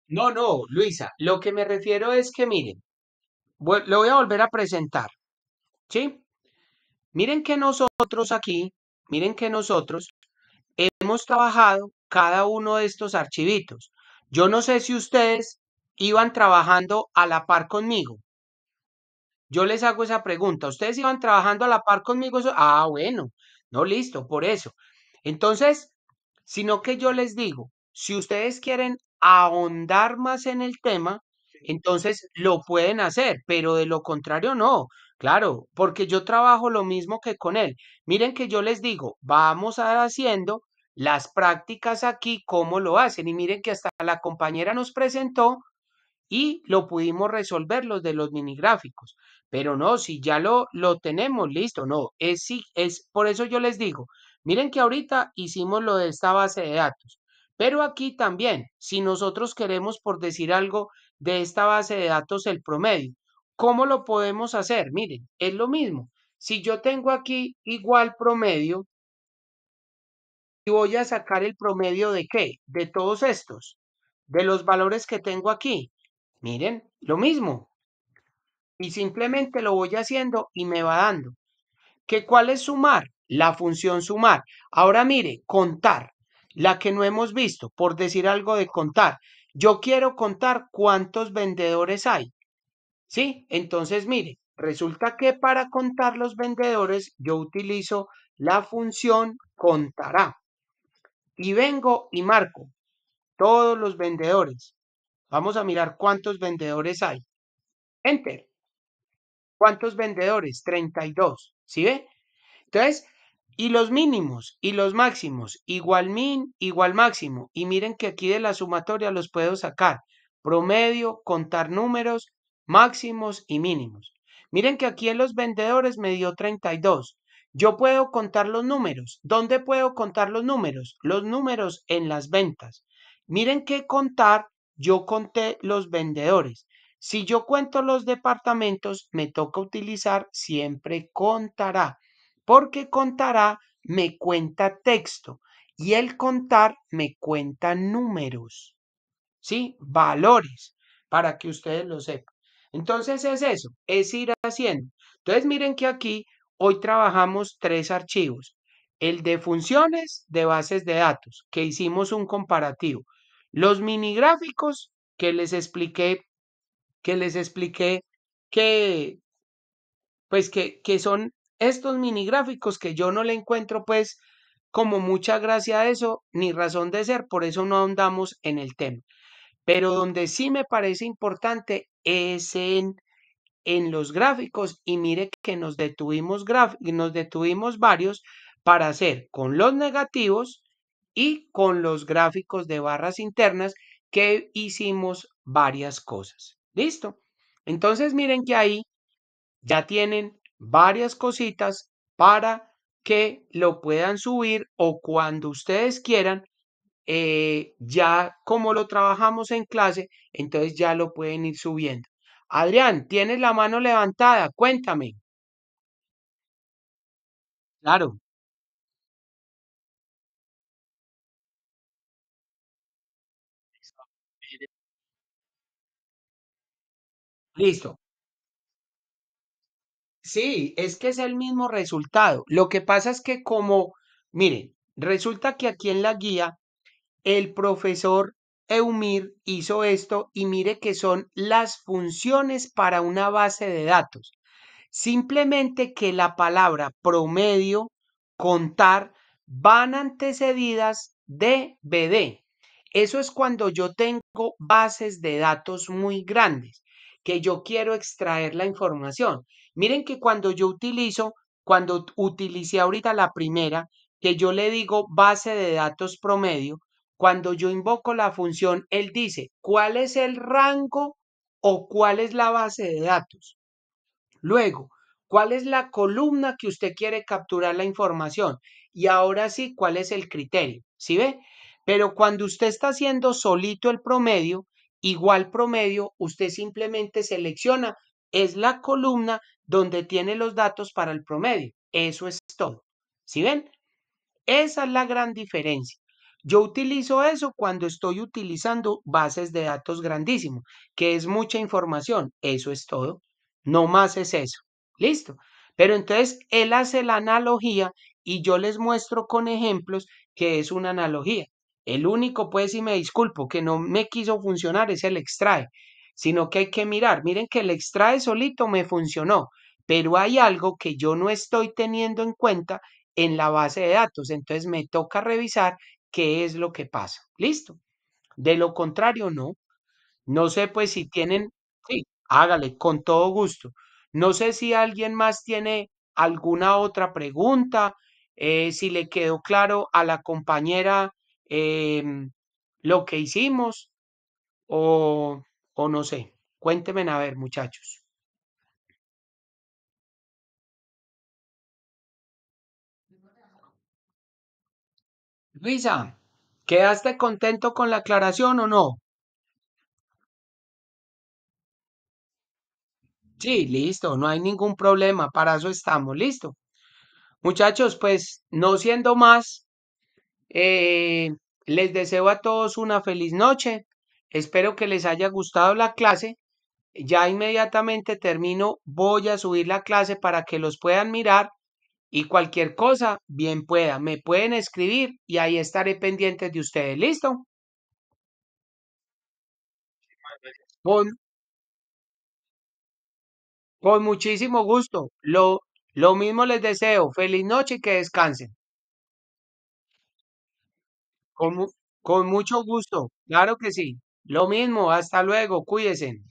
No, no, Luisa, lo que me refiero es que miren, lo voy a volver a presentar, ¿sí? Miren que nosotros aquí, miren que nosotros hemos trabajado cada uno de estos archivitos. Yo no sé si ustedes iban trabajando a la par conmigo. Yo les hago esa pregunta. ¿Ustedes iban trabajando a la par conmigo? Ah, bueno. No, listo, por eso. Entonces, sino que yo les digo, si ustedes quieren ahondar más en el tema, entonces lo pueden hacer, pero de lo contrario no. Claro, porque yo trabajo lo mismo que con él. Miren que yo les digo, vamos a haciendo las prácticas aquí, cómo lo hacen. Y miren que hasta la compañera nos presentó y lo pudimos resolver los de los minigráficos. Pero no, si ya lo, lo tenemos, listo, no. Es, es, por eso yo les digo, miren que ahorita hicimos lo de esta base de datos. Pero aquí también, si nosotros queremos, por decir algo, de esta base de datos el promedio, ¿cómo lo podemos hacer? Miren, es lo mismo. Si yo tengo aquí igual promedio, y voy a sacar el promedio de qué? De todos estos, de los valores que tengo aquí. Miren, lo mismo. Y simplemente lo voy haciendo y me va dando. ¿Qué cuál es sumar? La función sumar. Ahora mire, contar, la que no hemos visto, por decir algo de contar. Yo quiero contar cuántos vendedores hay. ¿Sí? Entonces, mire, resulta que para contar los vendedores yo utilizo la función contará. Y vengo y marco todos los vendedores. Vamos a mirar cuántos vendedores hay. Enter. ¿Cuántos vendedores? 32. ¿Sí ve? Entonces, y los mínimos y los máximos, igual min, igual máximo. Y miren que aquí de la sumatoria los puedo sacar. Promedio, contar números, máximos y mínimos. Miren que aquí en los vendedores me dio 32. Yo puedo contar los números. ¿Dónde puedo contar los números? Los números en las ventas. Miren que contar yo conté los vendedores. Si yo cuento los departamentos, me toca utilizar siempre contará, porque contará me cuenta texto y el contar me cuenta números, ¿sí? Valores, para que ustedes lo sepan. Entonces es eso, es ir haciendo. Entonces miren que aquí hoy trabajamos tres archivos. El de funciones de bases de datos, que hicimos un comparativo. Los minigráficos que les expliqué, que les expliqué que, pues que, son estos mini gráficos que yo no le encuentro pues como mucha gracia a eso ni razón de ser, por eso no ahondamos en el tema. Pero donde sí me parece importante es en, en los gráficos y mire que nos detuvimos, nos detuvimos varios para hacer con los negativos y con los gráficos de barras internas que hicimos varias cosas. ¿Listo? Entonces miren que ahí ya tienen varias cositas para que lo puedan subir o cuando ustedes quieran, eh, ya como lo trabajamos en clase, entonces ya lo pueden ir subiendo. Adrián, tienes la mano levantada, cuéntame. Claro. Listo. Sí, es que es el mismo resultado. Lo que pasa es que como, miren, resulta que aquí en la guía el profesor Eumir hizo esto y mire que son las funciones para una base de datos. Simplemente que la palabra promedio, contar, van antecedidas de BD. Eso es cuando yo tengo bases de datos muy grandes que yo quiero extraer la información. Miren que cuando yo utilizo, cuando utilicé ahorita la primera, que yo le digo base de datos promedio, cuando yo invoco la función, él dice cuál es el rango o cuál es la base de datos. Luego, cuál es la columna que usted quiere capturar la información y ahora sí, cuál es el criterio. ¿Sí ve? Pero cuando usted está haciendo solito el promedio, igual promedio, usted simplemente selecciona, es la columna donde tiene los datos para el promedio. Eso es todo. ¿Sí ven? Esa es la gran diferencia. Yo utilizo eso cuando estoy utilizando bases de datos grandísimos, que es mucha información. Eso es todo. No más es eso. Listo. Pero entonces él hace la analogía y yo les muestro con ejemplos que es una analogía. El único, pues, y me disculpo, que no me quiso funcionar es el extrae, sino que hay que mirar. Miren que el extrae solito me funcionó, pero hay algo que yo no estoy teniendo en cuenta en la base de datos. Entonces me toca revisar qué es lo que pasa. Listo. De lo contrario, no. No sé, pues, si tienen, sí, hágale, con todo gusto. No sé si alguien más tiene alguna otra pregunta, eh, si le quedó claro a la compañera Em, lo que hicimos o, o no sé. Cuéntenme a ver, muchachos. Luisa, ¿quedaste contento con la aclaración o no? Sí, listo, no hay ningún problema, para eso estamos, listo. Muchachos, pues no siendo más, eh, les deseo a todos una feliz noche. Espero que les haya gustado la clase. Ya inmediatamente termino, voy a subir la clase para que los puedan mirar y cualquier cosa, bien pueda, me pueden escribir y ahí estaré pendiente de ustedes. ¿Listo? Con, con muchísimo gusto. Lo, lo mismo les deseo. Feliz noche y que descansen. Con, mucho gusto, claro que sí. Lo mismo, hasta luego, cuídense.